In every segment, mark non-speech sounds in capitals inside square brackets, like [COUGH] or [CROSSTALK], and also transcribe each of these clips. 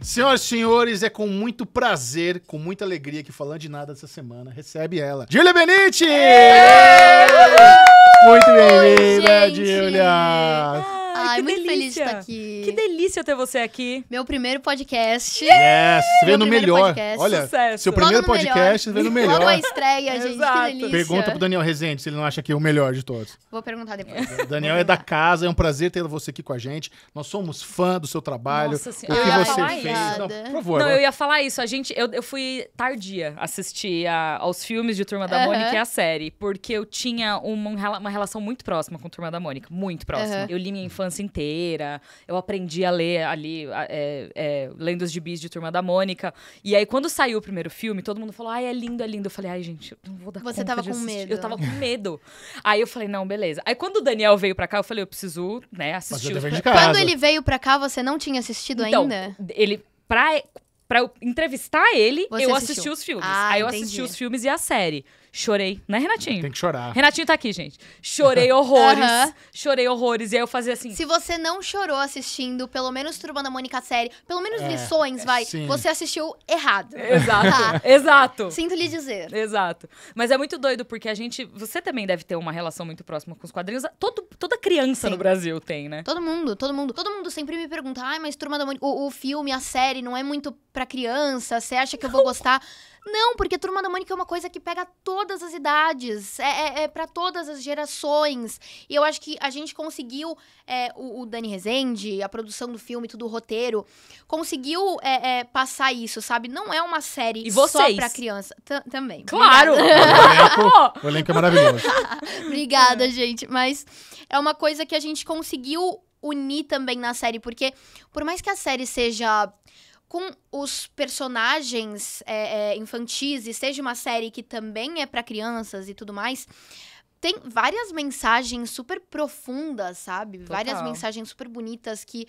Senhoras e senhores, é com muito prazer, com muita alegria que falando de nada essa semana recebe ela, Julia Benite! Muito bem-vinda, Julia! Ai, Ai muito delícia. feliz de estar aqui que delícia ter você aqui. Meu primeiro podcast. Yes! Vendo Meu melhor. Podcast. Olha, Sucesso. seu primeiro Logo podcast, melhor. vendo melhor. Logo a estreia, gente, Exato. que delícia. Pergunta pro Daniel Rezende se ele não acha que é o melhor de todos. Vou perguntar depois. [LAUGHS] Daniel é da casa, é um prazer ter você aqui com a gente. Nós somos fã do seu trabalho, Nossa senhora. o que você fez. Não, por favor. Não, eu ia falar isso. A gente, eu, eu fui tardia assistir a, aos filmes de Turma da Mônica e a série, porque eu tinha uma, uma relação muito próxima com Turma da Mônica, muito próxima. Eu li minha infância inteira, eu aprendi aprendi a ler ali é, é, Lendas de Bis de Turma da Mônica. E aí, quando saiu o primeiro filme, todo mundo falou: ai, é lindo, é lindo. Eu falei: ai, gente, eu não vou dar Você tava com assistir. medo. Eu tava com medo. aí eu falei: não, beleza. Aí, quando o Daniel veio pra cá, eu falei: eu preciso, né, assistir. O... De casa. Quando ele veio pra cá, você não tinha assistido então, ainda? Ele. Pra, pra eu entrevistar ele, você eu assistiu? assisti os filmes. Ah, aí eu entendi. assisti os filmes e a série. Chorei, né, Renatinho? Tem que chorar. Renatinho tá aqui, gente. Chorei [LAUGHS] horrores. Uhum. Chorei horrores. E aí eu fazia assim. Se você não chorou assistindo, pelo menos Turma da Mônica série, pelo menos é, lições, vai, sim. você assistiu errado. Exato. Tá? Exato. Sinto lhe dizer. Exato. Mas é muito doido, porque a gente. Você também deve ter uma relação muito próxima com os quadrinhos. Todo, toda criança sim. no Brasil tem, né? Todo mundo, todo mundo. Todo mundo sempre me pergunta: ai, mas Turma da Mônica. O, o filme, a série não é muito pra criança? Você acha que eu vou não. gostar? Não, porque Turma da Mônica é uma coisa que pega todas as idades, é, é, é para todas as gerações. E eu acho que a gente conseguiu, é, o, o, Dani Rezende, a produção do filme, tudo o roteiro, conseguiu é, é, passar isso, sabe? Não é uma série só pra criança. T também. Claro! o, elenco, [LAUGHS] o elenco é maravilhoso. [LAUGHS] Obrigada, gente. Mas é uma coisa que a gente conseguiu unir também na série, porque por mais que a série seja com os personagens é, é, infantis, e seja uma série que também é para crianças e tudo mais, tem várias mensagens super profundas, sabe? Total. Várias mensagens super bonitas que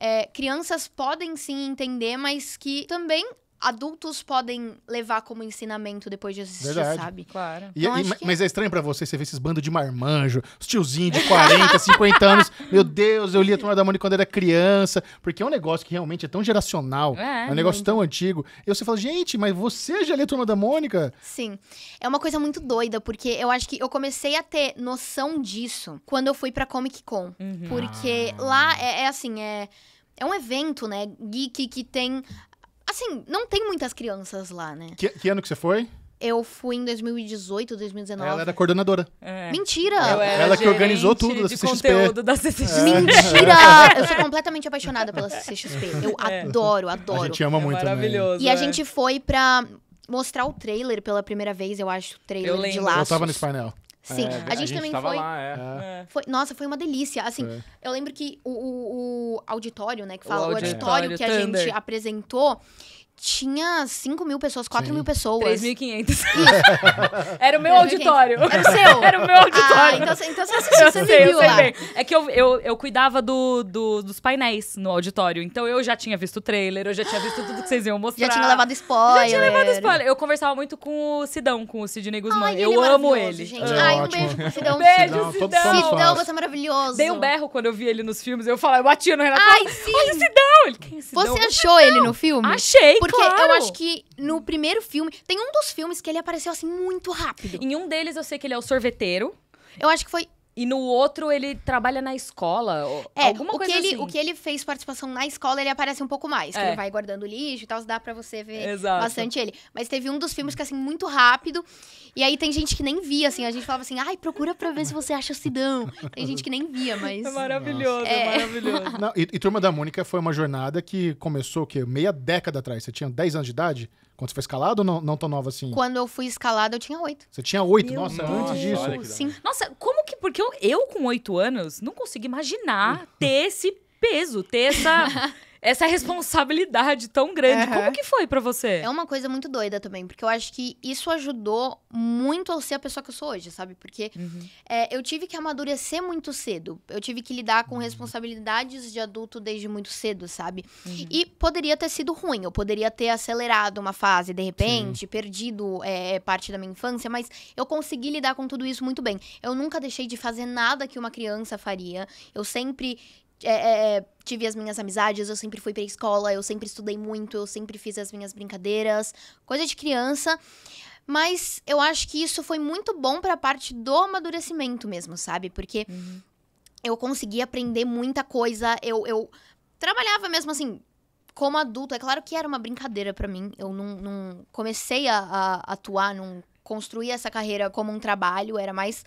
é, crianças podem sim entender, mas que também adultos podem levar como ensinamento depois de assistir, Verdade. sabe? Claro. E, então, é, e, que... Mas é estranho para você, você ver esses bandos de marmanjo, os tiozinhos de 40, 50 anos. Meu Deus, eu li a Turma da Mônica quando era criança. Porque é um negócio que realmente é tão geracional, é, é um negócio muito. tão antigo. E você fala, gente, mas você já lia a Turma da Mônica? Sim. É uma coisa muito doida, porque eu acho que eu comecei a ter noção disso quando eu fui pra Comic Con. Uhum. Porque ah. lá é, é assim, é é um evento, né, geek que tem Assim, não tem muitas crianças lá, né? Que, que ano que você foi? Eu fui em 2018, 2019. Ela era coordenadora. É. Mentira! ela que organizou tudo da CCXP. conteúdo da CCXP. É. Mentira! [LAUGHS] É. Eu sou completamente apaixonada pela CCXP. Eu é. adoro, adoro. A gente ama é muito, né? maravilhoso, né? E a é. gente foi pra mostrar o trailer pela primeira vez, eu acho, o trailer eu de Laços. Eu tava nesse painel. É, Sim, é, a, gente a, gente também foi, lá, é. é. foi. Nossa, foi uma delícia. Assim, é. eu lembro que o, o, o, auditório, né, que fala, o auditório, o auditório que a gente apresentou, tinha 5 mil pessoas, 4 Sim. mil pessoas. 3.500. [LAUGHS] era o meu auditório. Era o seu? [LAUGHS] Era o meu ah, auditório. Ah, então, então você então assistiu, você sei, viu lá. Bem. É que eu, eu, eu cuidava do, do, dos painéis no auditório. Então eu já tinha visto o trailer, eu já tinha visto tudo que vocês iam mostrar. Já tinha levado spoiler. Já tinha levado spoiler. Eu conversava muito com o Sidão, com o Sidney Guzmã. Ai, eu ele é amo ele. Gente. É, Ai, um beijo pro Sidão. Beijo, Sidão. Sidão, Sidão você é maravilhoso. Dei um berro quando eu vi ele nos filmes. Eu falava, eu batia no Renato. Ai, sim. Olha o Sidão. quem é Sidão? Você achou Sidão? ele no filme? Achei, porque claro. eu acho que no primeiro filme. Tem um dos filmes que ele apareceu assim muito rápido. Em um deles eu sei que ele é o sorveteiro. Eu acho que foi e no outro ele trabalha na escola. É, alguma o coisa que ele, assim. O que ele fez participação na escola, ele aparece um pouco mais. É. ele vai guardando lixo e tal, dá pra você ver Exato. bastante ele. Mas teve um dos filmes que, assim, muito rápido. E aí tem gente que nem via, assim. A gente falava assim, ai, procura pra ver se você acha o Sidão. Tem gente que nem via, mas. É maravilhoso, é, é maravilhoso. Não, e, e Turma da Mônica foi uma jornada que começou, o quê? Meia década atrás. Você tinha 10 anos de idade? Quando você foi escalado ou não, não tão nova assim? Quando eu fui escalada, eu tinha oito. Você tinha oito? Nossa, antes disso. Sim. Nossa, como que... Porque eu, eu com oito anos, não consigo imaginar [LAUGHS] ter esse peso, ter essa essa responsabilidade tão grande. Uhum. Como que foi para você? É uma coisa muito doida também, porque eu acho que isso ajudou muito a ser a pessoa que eu sou hoje, sabe? Porque uhum. é, eu tive que amadurecer muito cedo. Eu tive que lidar com uhum. responsabilidades de adulto desde muito cedo, sabe? Uhum. E poderia ter sido ruim, eu poderia ter acelerado uma fase de repente, Sim. perdido é, é, parte da minha infância, mas eu consegui lidar com tudo isso muito bem. Eu nunca deixei de fazer nada que uma criança faria. Eu sempre é, é, é, tive as minhas amizades, eu sempre fui pra escola, eu sempre estudei muito, eu sempre fiz as minhas brincadeiras, coisa de criança. Mas eu acho que isso foi muito bom pra parte do amadurecimento mesmo, sabe? Porque uhum. eu consegui aprender muita coisa, eu, eu trabalhava mesmo assim, como adulto, é claro que era uma brincadeira para mim. Eu não, não comecei a, a, atuar, não construí essa carreira como um trabalho, era mais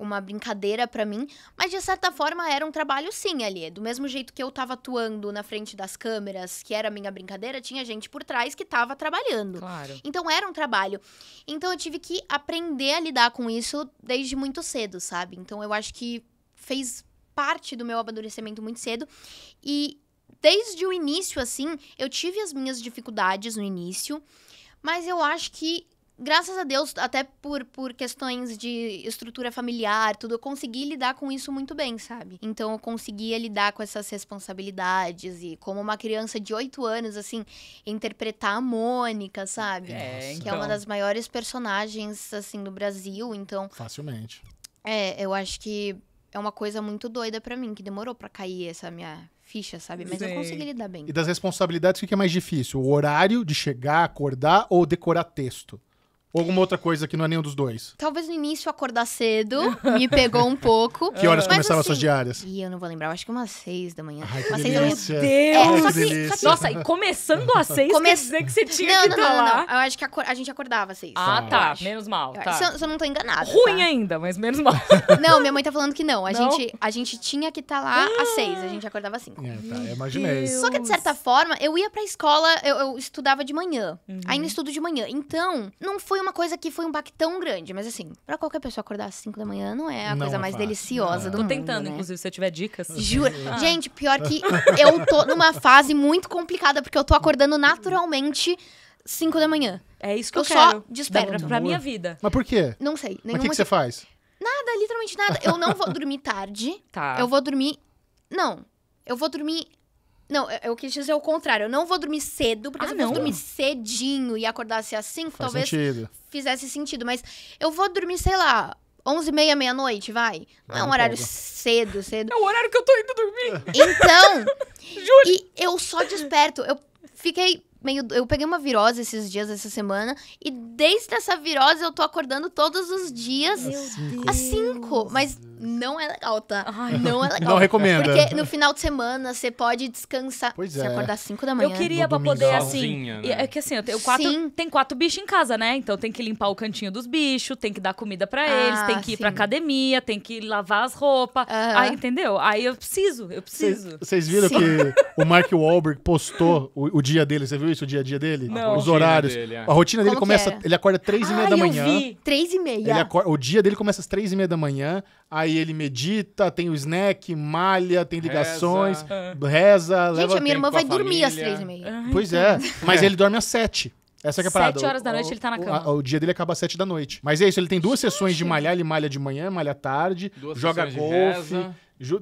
uma brincadeira para mim, mas de certa forma era um trabalho sim ali. Do mesmo jeito que eu tava atuando na frente das câmeras, que era a minha brincadeira, tinha gente por trás que tava trabalhando. Claro. Então era um trabalho. Então eu tive que aprender a lidar com isso desde muito cedo, sabe? Então eu acho que fez parte do meu amadurecimento muito cedo e desde o início assim, eu tive as minhas dificuldades no início, mas eu acho que graças a Deus, até por, por questões de estrutura familiar, tudo, eu consegui lidar com isso muito bem, sabe? Então eu conseguia lidar com essas responsabilidades e como uma criança de 8 anos, assim, interpretar a Mônica, sabe? É, então... Que é uma então. das maiores personagens, assim, do Brasil, então... Facilmente. É, eu acho que é uma coisa muito doida para mim, que demorou para cair essa minha ficha, sabe? Mas Sim. eu consegui lidar bem. E das responsabilidades, o que é mais difícil? O horário de chegar, acordar ou decorar texto? Ou alguma outra coisa que não é nenhum dos dois? Talvez no início acordar cedo me pegou um pouco. [LAUGHS] Que horas começaram as assim, suas diárias? Ih, eu não vou lembrar, eu acho que umas seis da manhã. Ai, que umas delícia. Seis, Deus! É, só que, Só que... Assim, Nossa, e começando às seis, Come... quer dizer que você tinha não, que não, estar tá lá. Não, não, eu acho que a, a gente acordava às seis. Ah, tá, tá. menos mal. Tá. Se, eu, se, eu, não tô enganada. Ruim tá? ainda, mas menos mal. [LAUGHS] Não, minha mãe tá falando que não. A, não? Gente, a gente tinha que estar tá lá às seis, a gente acordava às cinco. É, tá, eu imaginei. Deus. Só que, de certa forma, eu ia pra escola, eu, eu estudava de manhã. Uhum. Aí no estudo de manhã. Então, não foi foi uma coisa que foi um baque tão grande, mas assim, para qualquer pessoa acordar às 5 da manhã não é a não coisa é mais fácil. deliciosa é. do tô mundo. Tô tentando, né? inclusive, se eu tiver dicas. [LAUGHS] Jura? Ah. Gente, pior que eu tô numa fase muito complicada, porque eu tô acordando naturalmente 5 da manhã. É isso que eu, eu quero. só desperto. Pra, minha vida. Mas por quê? Não sei. o que, que você faz? Nada, literalmente nada. Eu não vou dormir tarde. [LAUGHS] Tá. Eu vou dormir. Não. Eu vou dormir não, é, eu quis dizer o contrário. Eu não vou dormir cedo, porque ah, se eu não. dormir cedinho e acordasse às assim, 5, talvez sentido. fizesse sentido. Mas eu vou dormir, sei lá, 11 e meia, meia-noite, vai. Não é um ah, horário pouco. cedo, cedo. É o horário que eu tô indo dormir. Então, [LAUGHS] e eu só desperto. Eu fiquei meio. Eu peguei uma virose esses dias, essa semana. E desde essa virose eu tô acordando todos os dias às 5. Mas não é legal, tá? Ai, não é legal. Não recomendo. Porque no final de semana você pode descansar. Pois você é. acordar às 5 da manhã. Eu queria pra poder, assim. Né? É que assim, eu tenho quatro. Sim. Tem quatro bichos em casa, né? Então tem que limpar o cantinho dos bichos, tem que dar comida para ah, eles, tem que ir pra academia, tem que lavar as roupas. Aí, entendeu? Aí eu preciso, eu preciso. Vocês viram sim. que o Mark Wahlberg postou o, o dia dele, você viu? isso, o dia a dia dele? Não. Os horários. Dele, é. A rotina dele Como começa. Ele acorda três e meia ah, da manhã. Eu vi. Três e meia. Acorda, o dia dele começa às três e meia da manhã. Aí ele medita, tem o snack, malha, tem ligações, reza. Ah. reza Gente, a minha irmã vai dormir às três e meia. Ah, pois então. é. Mas ele dorme às sete. Essa é a parada. Sete horas da noite o, ele tá na cama. O, o, o, dia dele acaba às sete da noite. Mas é isso, ele tem duas Gente. sessões de malhar, ele malha de manhã, malha tarde, duas joga golfe,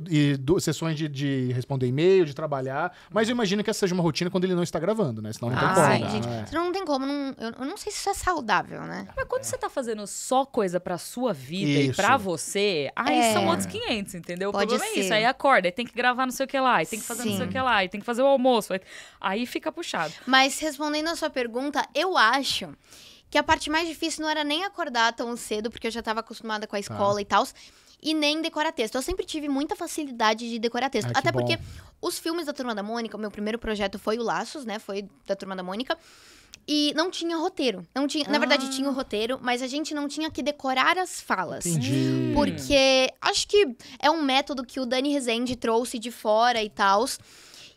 e do, sessões de, de responder e-mail, de trabalhar. Mas eu imagino que essa seja uma rotina quando ele não está gravando, né? Senão não tem ah, como. Ai, né? gente, é. não tem como. Não, eu, eu, não sei se isso é saudável, né? Mas quando é. você está fazendo só coisa pra sua vida isso. e pra você, aí é. são outros 500, entendeu? Pode o problema ser. é isso. Aí acorda, aí tem que gravar não sei o que lá, aí tem que fazer Sim. não sei o que lá, aí tem que fazer o almoço. Aí, aí fica puxado. Mas respondendo a sua pergunta, eu acho que a parte mais difícil não era nem acordar tão cedo, porque eu já estava acostumada com a tá. escola e tal e nem decorar texto. Eu sempre tive muita facilidade de decorar texto. Ah, até porque os filmes da Turma da Mônica, o meu primeiro projeto foi o Laços, né? Foi da Turma da Mônica. E não tinha roteiro. Não tinha, ah. Na verdade, ah. tinha o roteiro, mas a gente não tinha que decorar as falas. Entendi. Hum. Porque acho que é um método que o Dani Rezende trouxe de fora e tal.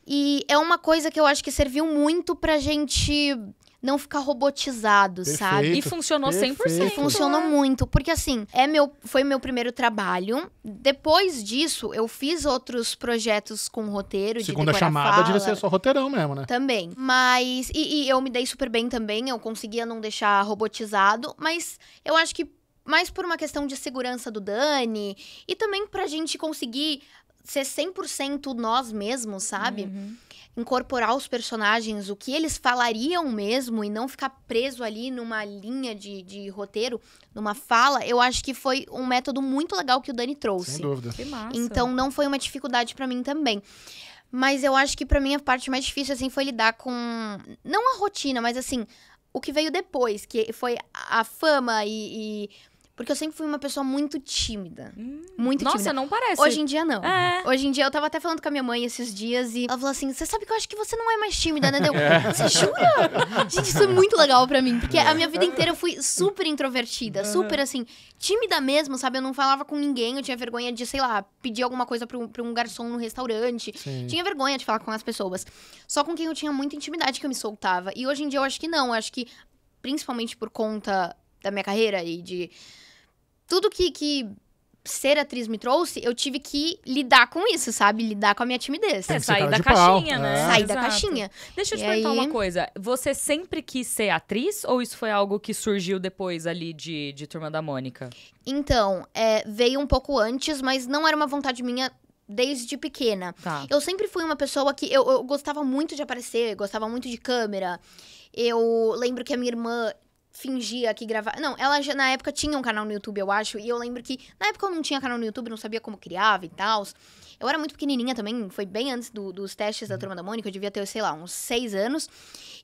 E é uma coisa que eu acho que serviu muito pra gente não ficar robotizado, Perfeito. sabe? E funcionou Perfeito. 100%. E funcionou muito, porque assim, é meu, foi meu primeiro trabalho. Depois disso, eu fiz outros projetos com roteiro, Segunda de chamada fala, devia ser só roteirão mesmo, né? Também. Mas, e, e eu me dei super bem também, eu conseguia não deixar robotizado, mas eu acho que mais por uma questão de segurança do Dani e também pra gente conseguir ser 100% nós mesmos, sabe? Uhum. Incorporar os personagens, o que eles falariam mesmo e não ficar preso ali numa linha de, de roteiro, numa fala, eu acho que foi um método muito legal que o Dani trouxe. Sem dúvida. Que massa. Então não foi uma dificuldade para mim também. Mas eu acho que para mim a parte mais difícil assim foi lidar com não a rotina, mas assim, o que veio depois, que foi a fama e, e porque eu sempre fui uma pessoa muito tímida. Hum. Muito Nossa, tímida. não parece. Hoje em dia, não. É. Hoje em dia, eu tava até falando com a minha mãe esses dias e ela falou assim: Você sabe que eu acho que você não é mais tímida, né? Deu, [LAUGHS] você jura? Gente, isso é muito legal para mim. Porque a minha vida inteira eu fui super introvertida, super assim, tímida mesmo, sabe? Eu não falava com ninguém, eu tinha vergonha de, sei lá, pedir alguma coisa pra um, pra um garçom no restaurante. Sim. Tinha vergonha de falar com as pessoas. Só com quem eu tinha muita intimidade que eu me soltava. E hoje em dia, eu acho que não. Eu acho que, principalmente por conta da minha carreira e de tudo que, que ser atriz me trouxe, eu tive que lidar com isso, sabe? Lidar com a minha timidez. É, sair da caixinha, pau. Né? né? Sair da caixinha. Deixa eu te e perguntar aí... uma coisa. Você sempre quis ser atriz ou isso foi algo que surgiu depois ali de, de Turma da Mônica? Então, é, veio um pouco antes, mas não era uma vontade minha desde pequena. Tá. Eu sempre fui uma pessoa que eu, eu gostava muito de aparecer, gostava muito de câmera. Eu lembro que a minha irmã fingia que gravava. Não, ela já na época tinha um canal no YouTube, eu acho. E eu lembro que na época eu não tinha canal no YouTube, não sabia como criava e tal. Eu era muito pequenininha também, foi bem antes do, dos testes da uhum. Turma da Mônica, eu devia ter, sei lá, uns seis anos.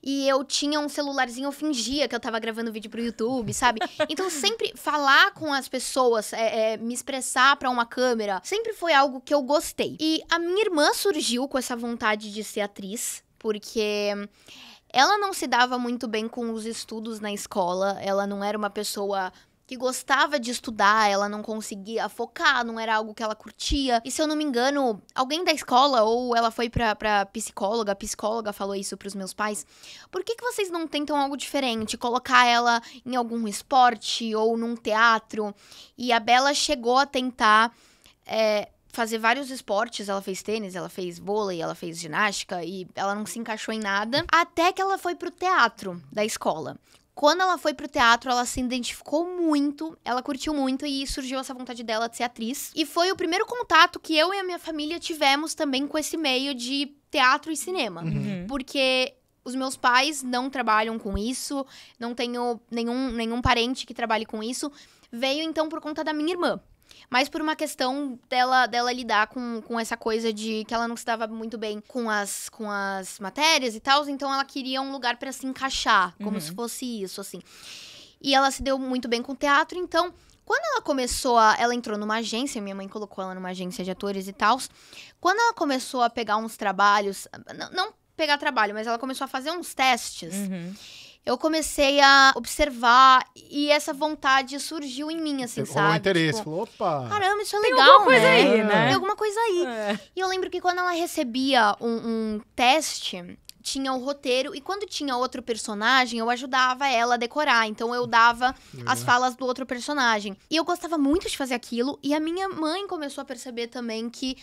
E eu tinha um celularzinho, eu fingia que eu tava gravando vídeo pro YouTube, sabe? Então sempre falar com as pessoas, é, é, me expressar para uma câmera, sempre foi algo que eu gostei. E a minha irmã surgiu com essa vontade de ser atriz, porque ela não se dava muito bem com os estudos na escola, ela não era uma pessoa que gostava de estudar, ela não conseguia focar, não era algo que ela curtia. E se eu não me engano, alguém da escola ou ela foi pra, pra psicóloga, a psicóloga falou isso pros meus pais. Por que, que vocês não tentam algo diferente? Colocar ela em algum esporte ou num teatro? E a Bela chegou a tentar. É, fazer vários esportes. Ela fez tênis, ela fez vôlei, ela fez ginástica e ela não se encaixou em nada. Até que ela foi pro teatro da escola quando ela foi pro teatro, ela se identificou muito, ela curtiu muito e surgiu essa vontade dela de ser atriz. E foi o primeiro contato que eu e a minha família tivemos também com esse meio de teatro e cinema. Uhum. uhum. Porque os meus pais não trabalham com isso, não tenho nenhum, nenhum parente que trabalhe com isso. Veio então por conta da minha irmã. Mas por uma questão dela, dela lidar com, com essa coisa de que ela não se dava muito bem com as, com as matérias e tal, então ela queria um lugar para se encaixar, como uhum. se fosse isso, assim. E ela se deu muito bem com o teatro, então quando ela começou a. Ela entrou numa agência, minha mãe colocou ela numa agência de atores e tal. Quando ela começou a pegar uns trabalhos. Não, não pegar trabalho, mas ela começou a fazer uns testes. Uhum eu comecei a observar e essa vontade surgiu em mim, assim, Pegou sabe? Um interesse, tipo, falou, opa! Caramba, isso é tem legal, alguma né? Coisa aí, né? Tem alguma coisa aí. É. E eu lembro que quando ela recebia um, um teste, tinha o roteiro e quando tinha outro personagem, eu ajudava ela a decorar. Então eu dava é. as falas do outro personagem. E eu gostava muito de fazer aquilo e a minha mãe começou a perceber também que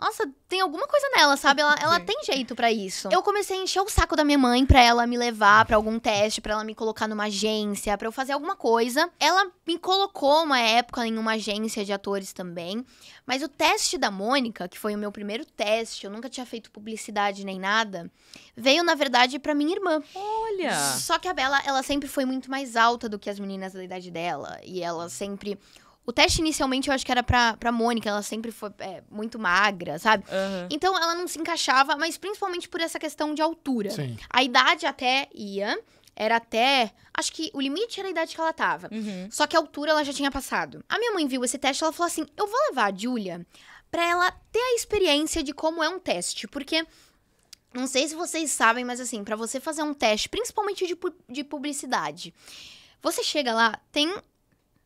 nossa, tem alguma coisa nela, sabe? Ela, ela [LAUGHS] tem jeito para isso. Eu comecei a encher o saco da minha mãe pra ela me levar para algum teste, para ela me colocar numa agência, para eu fazer alguma coisa. Ela me colocou uma época em uma agência de atores também. Mas o teste da Mônica, que foi o meu primeiro teste, eu nunca tinha feito publicidade nem nada, veio, na verdade, para minha irmã. Olha! Só que a Bela, ela sempre foi muito mais alta do que as meninas da idade dela. E ela sempre o teste inicialmente eu acho que era pra, pra Mônica, ela sempre foi é, muito magra, sabe? Uhum. Então ela não se encaixava, mas principalmente por essa questão de altura. Sim. A idade até ia, era até. Acho que o limite era a idade que ela tava. Uhum. Só que a altura ela já tinha passado. A minha mãe viu esse teste ela falou assim: eu vou levar a Julia pra ela ter a experiência de como é um teste, porque. Não sei se vocês sabem, mas assim, para você fazer um teste, principalmente de, pu de publicidade, você chega lá, tem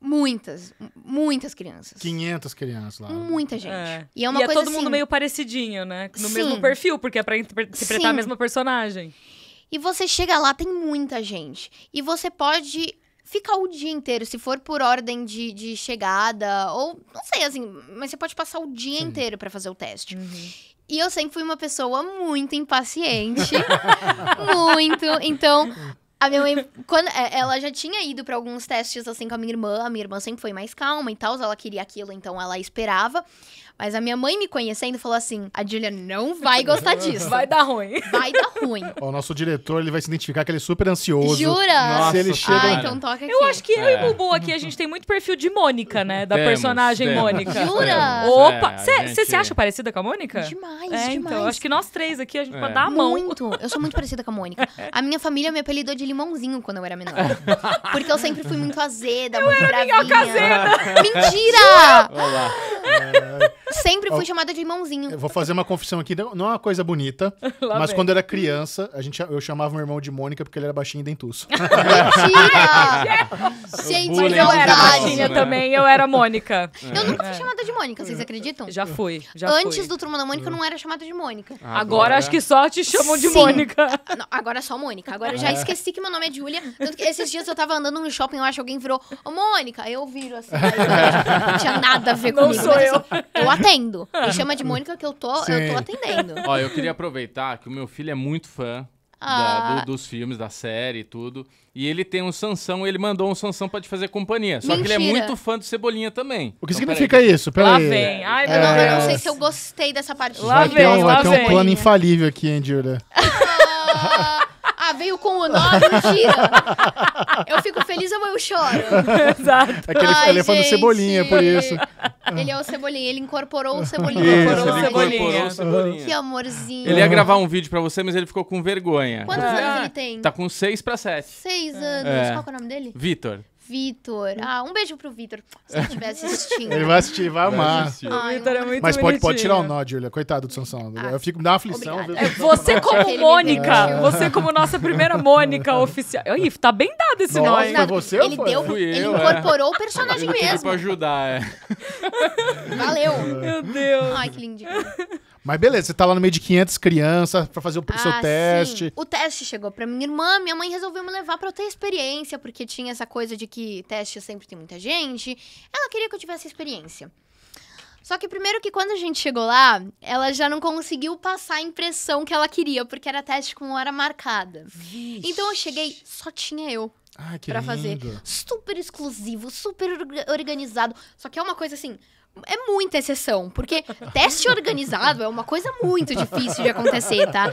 Muitas, muitas crianças. 500 crianças lá. Muita gente. É. E é uma e é coisa é todo assim... mundo meio parecidinho, né? No Sim. mesmo perfil, porque é pra interpretar Sim. a mesma personagem. E você chega lá, tem muita gente. E você pode ficar o dia inteiro, se for por ordem de, de chegada, ou não sei, assim, mas você pode passar o dia Sim. inteiro para fazer o teste. Uhum. E eu sempre fui uma pessoa muito impaciente. [LAUGHS] muito. Então, a minha mãe, quando é, ela já tinha ido para alguns testes assim com a minha irmã, a minha irmã sempre foi mais calma e tal, ela queria aquilo, então ela esperava. Mas a minha mãe me conhecendo falou assim: "A Julia não vai gostar disso. Vai dar ruim. Vai dar ruim." o nosso diretor, ele vai se identificar que ele é super ansioso. Jura? Nossa, se ele ah, chega... Ah, então toca aqui. Eu acho que eu e e é. Bubu aqui a gente tem muito perfil de Mônica, né? Da temos, personagem temos, Mônica. Jura? Opa, você é, gente... se acha parecida com a Mônica? Demais, é, então, demais. Então, acho que nós três aqui a gente pode é. dar a mão. Muito. Eu sou muito parecida com a Mônica. [LAUGHS] A minha família me apelidou de limãozinho quando eu era menor. Porque eu sempre fui muito azeda, eu muito era bravinha. Mentira! Olá. Sempre fui chamada de limãozinho. Eu vou fazer uma confissão aqui, não é uma coisa bonita, [LAUGHS] Lá mas vem. quando eu era criança, a gente, eu chamava meu irmão de Mônica porque ele era baixinho e dentuço. [LAUGHS] Mentira! [LAUGHS] gente, mas eu era baixinha né? também, eu era Mônica. Eu nunca fui é. chamada de Mônica, vocês acreditam? Já fui, já Antes fui. do Turma da Mônica, eu não era chamada de Mônica. Agora, agora acho que só te chamam de Sim. Mônica. Não, agora é só Mônica. Agora eu já é. esqueci que meu nome é Julia. Tanto que esses dias eu tava andando no shopping, eu acho que alguém virou, ô Mônica, eu viro assim. não tinha nada a ver não comigo. Sou eu. Assim, eu atendo. Me chama de Mônica que eu tô, eu tô atendendo. Ó, eu queria aproveitar que o meu filho é muito fã da, do, ah. dos filmes, da série e tudo. E ele tem um Sansão, ele mandou um Sansão pra te fazer companhia. Só Mentira. que ele é muito fã do Cebolinha também. O que então, significa peraí. isso? Peraí. Lá vem. Ai, meu é... não, eu não sei se eu gostei dessa parte. Lá vai vem, ter um, lá vai vem. ter um plano infalível aqui, hein, Jura? Ah, veio com o nome, mentira. eu fico feliz ou eu choro? Exato. Aquele é Ai, elefante é gente. cebolinha, é por isso. Ele é o cebolinha, ele incorporou o cebolinha. Isso, incorporou ele incorporou o cebolinha. Que amorzinho. Ele ia gravar um vídeo pra você, mas ele ficou com vergonha. Quantos é. anos ele tem? Tá com seis pra sete. Seis anos. É. Qual é o nome dele? Vitor. Vitor. Hum. Ah, um beijo pro Vitor, se ele estiver assistindo. Ele vai assistir, vai amar. Ai, Vitor é muito Mas pode, pode tirar o um nó, Julia. Coitado do Sansão. Ah, eu fico, me dá uma aflição. É, você como Mônica. É. Você como nossa primeira Mônica oficial. Ih, tá bem dado esse nó, Foi você ele foi? deu, Fui Ele eu, é. incorporou é. o personagem eu mesmo. pra ajudar, é. Valeu. Meu Deus. Ai, que lindinho. Mas beleza, você tá lá no meio de 500 crianças para fazer o ah, seu teste. Sim. O teste chegou para minha irmã, minha mãe resolveu me levar para eu ter experiência, porque tinha essa coisa de que teste sempre tem muita gente. Ela queria que eu tivesse experiência. Só que primeiro que quando a gente chegou lá, ela já não conseguiu passar a impressão que ela queria, porque era teste com hora marcada. Vixe. Então eu cheguei, só tinha eu. Ah, que pra lindo. fazer. Super exclusivo, super organizado. Só que é uma coisa assim, é muita exceção, porque teste organizado é uma coisa muito difícil de acontecer, tá?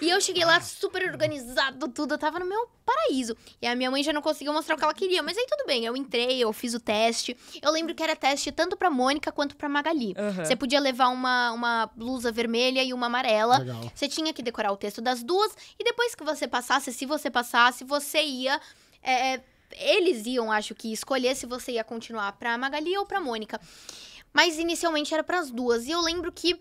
E eu cheguei lá super organizado, tudo, eu tava no meu paraíso. E a minha mãe já não conseguiu mostrar o que ela queria, mas aí tudo bem, eu entrei, eu fiz o teste. Eu lembro que era teste tanto pra Mônica quanto pra Magali. Uhum. Você podia levar uma, uma blusa vermelha e uma amarela. Legal. Você tinha que decorar o texto das duas, e depois que você passasse, se você passasse, você ia. É, é eles iam, acho que, escolher se você ia continuar pra Magali ou pra Mônica. Mas inicialmente era para as duas. E eu lembro que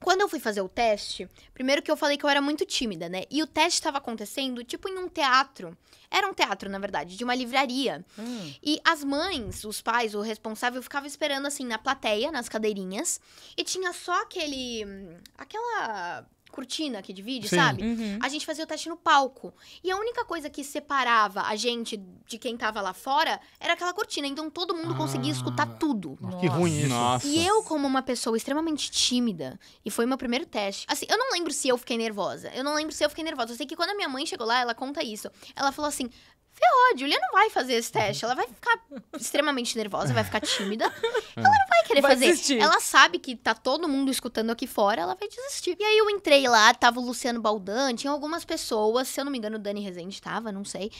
quando eu fui fazer o teste, primeiro que eu falei que eu era muito tímida, né? E o teste estava acontecendo tipo em um teatro. Era um teatro, na verdade, de uma livraria. Hum. E as mães, os pais, o responsável ficava esperando assim na plateia, nas cadeirinhas, e tinha só aquele hum, aquela cortina que divide, Sim. sabe? Uhum. A gente fazia o teste no palco. E a única coisa que separava a gente de quem tava lá fora era aquela cortina. Então todo mundo ah, conseguia escutar ah, tudo. Nossa, que ruim isso. Nossa. E eu, como uma pessoa extremamente tímida, e foi o meu primeiro teste. Assim, eu não lembro se eu fiquei nervosa. Eu não lembro se eu fiquei nervosa. Eu sei que quando a minha mãe chegou lá, ela conta isso. Ela falou assim: ferrou, a Julia não vai fazer esse teste. Uhum. Ela vai ficar extremamente nervosa, vai ficar tímida. [LAUGHS] Uhum. Ela não vai querer vai fazer. Desistir. Ela sabe que tá todo mundo escutando aqui fora, ela vai desistir. E aí eu entrei lá, tava o Luciano Baldan, tinha algumas pessoas, se eu não me engano, o Dani Rezende tava, não sei.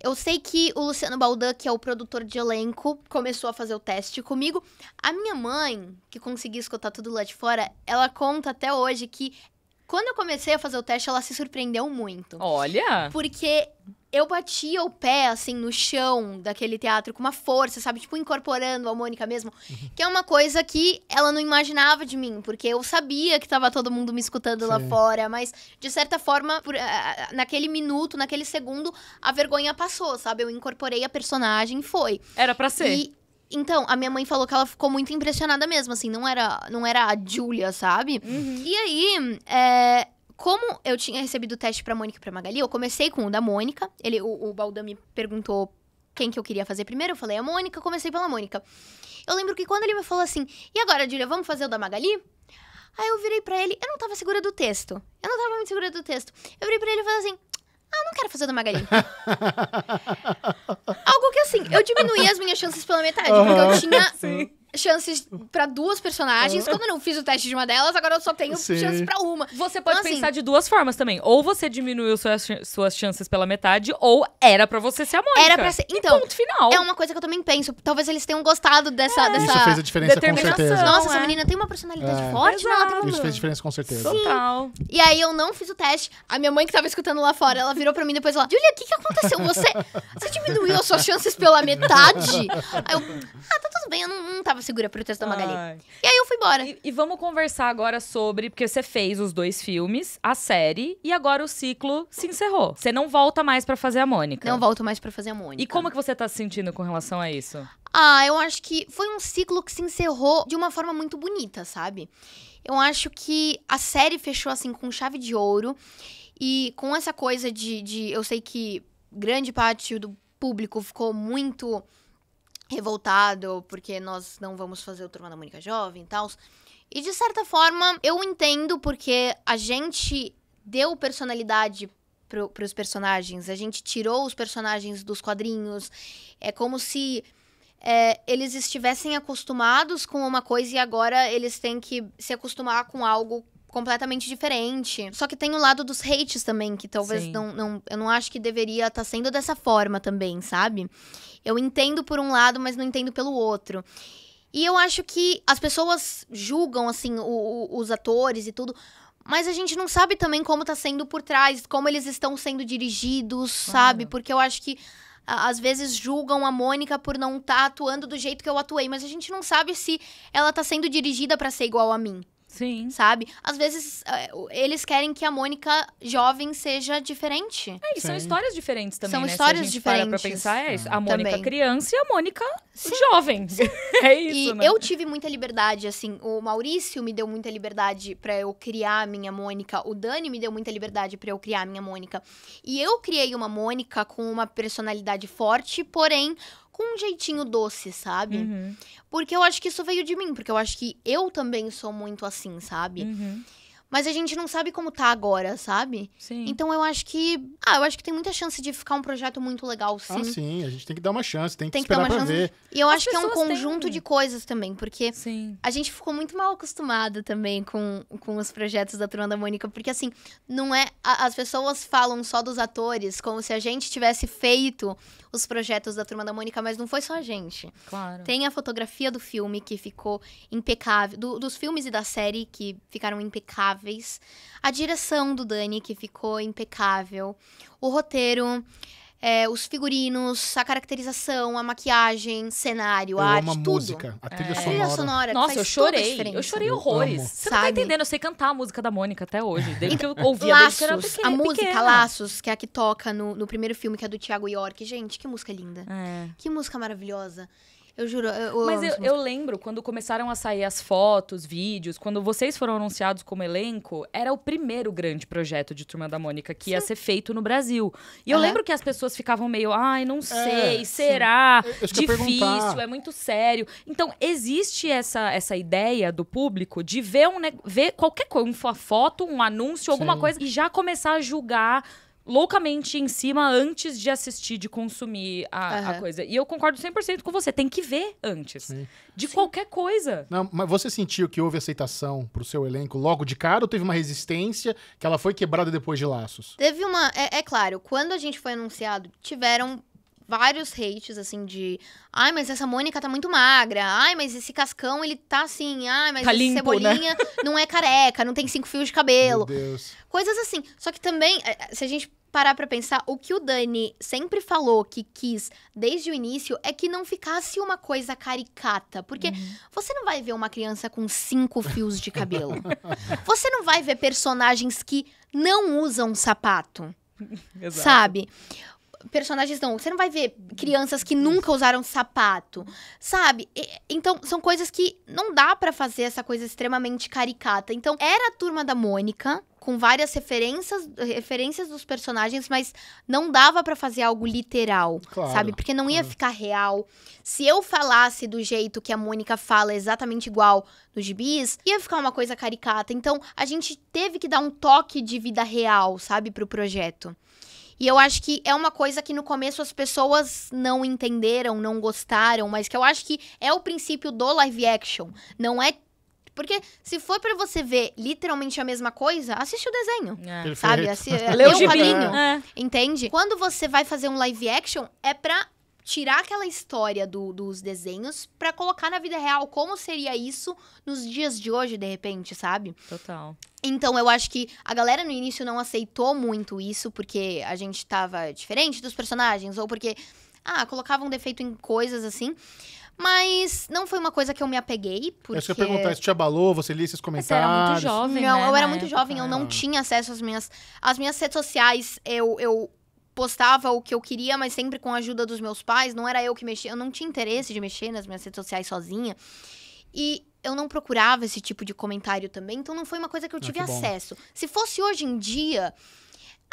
Eu sei que o Luciano Baldan, que é o produtor de elenco, começou a fazer o teste comigo. A minha mãe, que conseguia escutar tudo lá de fora, ela conta até hoje que quando eu comecei a fazer o teste, ela se surpreendeu muito. Olha! Porque eu batia o pé, assim, no chão daquele teatro com uma força, sabe? Tipo, incorporando a Mônica mesmo. Uhum. Que é uma coisa que ela não imaginava de mim, porque eu sabia que tava todo mundo me escutando Sim. lá fora, mas de certa forma, por, naquele minuto, naquele segundo, a vergonha passou, sabe? Eu incorporei a personagem e foi. Era pra ser. E, então, a minha mãe falou que ela ficou muito impressionada mesmo, assim, não era, não era a Julia, sabe? Uhum. E aí, é, como eu tinha recebido o teste pra Mônica e pra Magali, eu comecei com o da Mônica. Ele, o, o Baldan me perguntou quem que eu queria fazer primeiro. Eu falei a Mônica, comecei pela Mônica. Eu lembro que quando ele me falou assim, e agora, Julia, vamos fazer o da Magali? Aí eu virei para ele, eu não tava segura do texto. Eu não tava muito segura do texto. Eu virei pra ele e falei assim, ah, não quero fazer o da Magali. [LAUGHS] Algo que assim, eu diminuí as minhas chances pela metade, uhum, porque eu tinha sim chances para duas personagens. Ah. quando eu não fiz o teste de uma delas, agora eu só tenho Sim. chances para uma. Você então, pode então, pensar assim, de duas formas também. Ou você diminuiu suas, suas chances pela metade, ou era para você ser a Mônica. Era pra ser. Então, ponto final. É uma coisa que eu também penso. Talvez eles tenham gostado dessa. É. dessa Isso fez a diferença com certeza. Nossa, é. essa menina tem uma personalidade é. forte, Exato. né? Ela tem uma... Isso fez diferença com certeza. Sim. Total. E aí eu não fiz o teste. A minha mãe que tava escutando lá fora, ela virou para mim depois falou: Julia, o que, que aconteceu? Você, você diminuiu as suas chances pela metade? Aí eu, ah, tá tudo bem, eu não, não tava segura protesto da Magali. Ai. E aí eu fui embora. E, e, vamos conversar agora sobre. Porque você fez os dois filmes, a série, e agora o ciclo se encerrou. Você não volta mais para fazer a Mônica. Não volto mais para fazer a Mônica. E como que você tá se sentindo com relação a isso? Ah, eu acho que foi um ciclo que se encerrou de uma forma muito bonita, sabe? Eu acho que a série fechou assim com chave de ouro. E com essa coisa de, de eu sei que grande parte do público ficou muito revoltado porque nós não vamos fazer o Turma da Mônica Jovem e tal. E de certa forma, eu entendo porque a gente deu personalidade para os personagens, a gente tirou os personagens dos quadrinhos. É como se é, eles estivessem acostumados com uma coisa e agora eles têm que se acostumar com algo completamente diferente. Só que tem o lado dos hates também, que talvez não, não. Eu não acho que deveria estar tá sendo dessa forma também, sabe? Eu entendo por um lado, mas não entendo pelo outro. E eu acho que as pessoas julgam, assim, o, o, os atores e tudo, mas a gente não sabe também como tá sendo por trás, como eles estão sendo dirigidos, claro. sabe? Porque eu acho que às vezes julgam a Mônica por não estar tá atuando do jeito que eu atuei, mas a gente não sabe se ela tá sendo dirigida para ser igual a mim. Sim. Sabe? Às vezes é, eles querem que a Mônica jovem seja diferente. É, e são histórias diferentes também. São né? histórias Se a gente diferentes. Para pra pensar, é isso. A ah. Mônica também. criança e a Mônica Sim. jovem. [LAUGHS] é isso. E né? eu tive muita liberdade, assim. O Maurício me deu muita liberdade para eu criar a minha Mônica. O Dani me deu muita liberdade para eu criar a minha Mônica. E eu criei uma Mônica com uma personalidade forte, porém com um jeitinho doce, sabe? Uhum. Porque eu acho que isso veio de mim, porque eu acho que eu também sou muito assim, sabe? Uhum. Mas a gente não sabe como tá agora, sabe? Sim. Então eu acho que. Ah, eu acho que tem muita chance de ficar um projeto muito legal, ah, sim. Ah, sim, a gente tem que dar uma chance, tem que tem que esperar que dar uma pra chance. ver. E eu As acho que é um conjunto têm. de coisas também, porque sim. a gente ficou muito mal acostumada também com, com os projetos da Turma da Mônica, porque assim, não é. as pessoas falam só dos atores, como se a gente tivesse feito os projetos da Turma da Mônica, mas não foi só a gente. Claro. Tem a fotografia do filme que ficou impecável, do, dos filmes e da série que ficaram impecáveis impecáveis, a direção do Dani, que ficou impecável, o roteiro. É, os figurinos, a caracterização, a maquiagem, cenário, eu arte, amo a tudo. música, a trilha, é. sonora. trilha sonora. Nossa, eu chorei. Eu chorei horrores. Eu Você não tá entendendo, eu sei cantar a música da Mônica até hoje, desde que eu [LAUGHS] ouvi a música. A música pequena. Laços, que é a que toca no, no primeiro filme, que é do Tiago York. Gente, que música linda. É. Que música maravilhosa. Eu juro. Eu, eu Mas eu, eu, lembro quando começaram a sair as fotos, vídeos, quando vocês foram anunciados como elenco, era o primeiro grande projeto de Turma da Mônica que sim. ia ser feito no Brasil. E eu lembro que as pessoas ficavam meio, ai, não é, sei, é, será? Difícil, é muito sério. Então, existe essa, essa ideia do público de ver, um, ver qualquer coisa, uma foto, um anúncio, alguma sim. coisa, e já começar a julgar loucamente em cima antes de assistir, de consumir a, uhum. a coisa. E eu concordo 100% com você, tem que ver antes. Sim. De Sim. qualquer coisa. Não, mas você sentiu que houve aceitação pro seu elenco logo de cara ou teve uma resistência que ela foi quebrada depois de laços? Teve uma. É, é claro, quando a gente foi anunciado, tiveram vários hates, assim, de. Ai, mas essa Mônica tá muito magra. Ai, mas esse cascão, ele tá assim. Ai, mas tá limpo, né? cebolinha né? não é careca, não tem cinco fios de cabelo. Meu Deus. Coisas assim. Só que também, eh, se a gente parar pra pensar, o que o Dani sempre falou que quis desde o início é que não ficasse uma coisa caricata. Porque uhum. você não vai ver uma criança com cinco fios de cabelo. [LAUGHS] você não vai ver personagens que não usam sapato. Exato. Sabe? personagens não. Você não vai ver crianças que nunca usaram sapato, sabe? E, então, são coisas que não dá para fazer essa coisa extremamente caricata. Então, era a turma da Mônica, com várias referências, referências dos personagens, mas não dava para fazer algo literal, claro, sabe? Porque não ia claro. ficar real. Se eu falasse do jeito que a Mônica fala, exatamente igual nos gibis, ia ficar uma coisa caricata. Então, a gente teve que dar um toque de vida real, sabe, pro projeto. E eu acho que é uma coisa que no começo as pessoas não entenderam, não gostaram, mas que eu acho que é o princípio do live action. Não é porque se for para você ver literalmente a mesma coisa, assiste o desenho. É. Sabe? Assi... [LAUGHS] É, lê o quadrinho. É. Entende? Quando você vai fazer um live action, é pra tirar aquela história do, dos desenhos para colocar na vida real como seria isso nos dias de hoje, de repente, sabe? Total. Então eu acho que a galera no início não aceitou muito isso porque a gente tava diferente dos personagens ou porque ah, colocava um defeito em coisas assim. Mas não foi uma coisa que eu me apeguei, porque... É isso eu perguntar, isso te abalou? Você lia esses comentários? Você era muito jovem, Não, né, eu era muito jovem, eu não tinha acesso às minhas... Às minhas redes sociais, eu, eu postava o que eu queria, mas sempre com a ajuda dos meus pais. Não era eu que mexia, eu não tinha interesse de mexer nas minhas redes sociais sozinha. E eu não procurava esse tipo de comentário também, então não foi uma coisa que eu ah, tive ah, que acesso. Se fosse hoje em dia.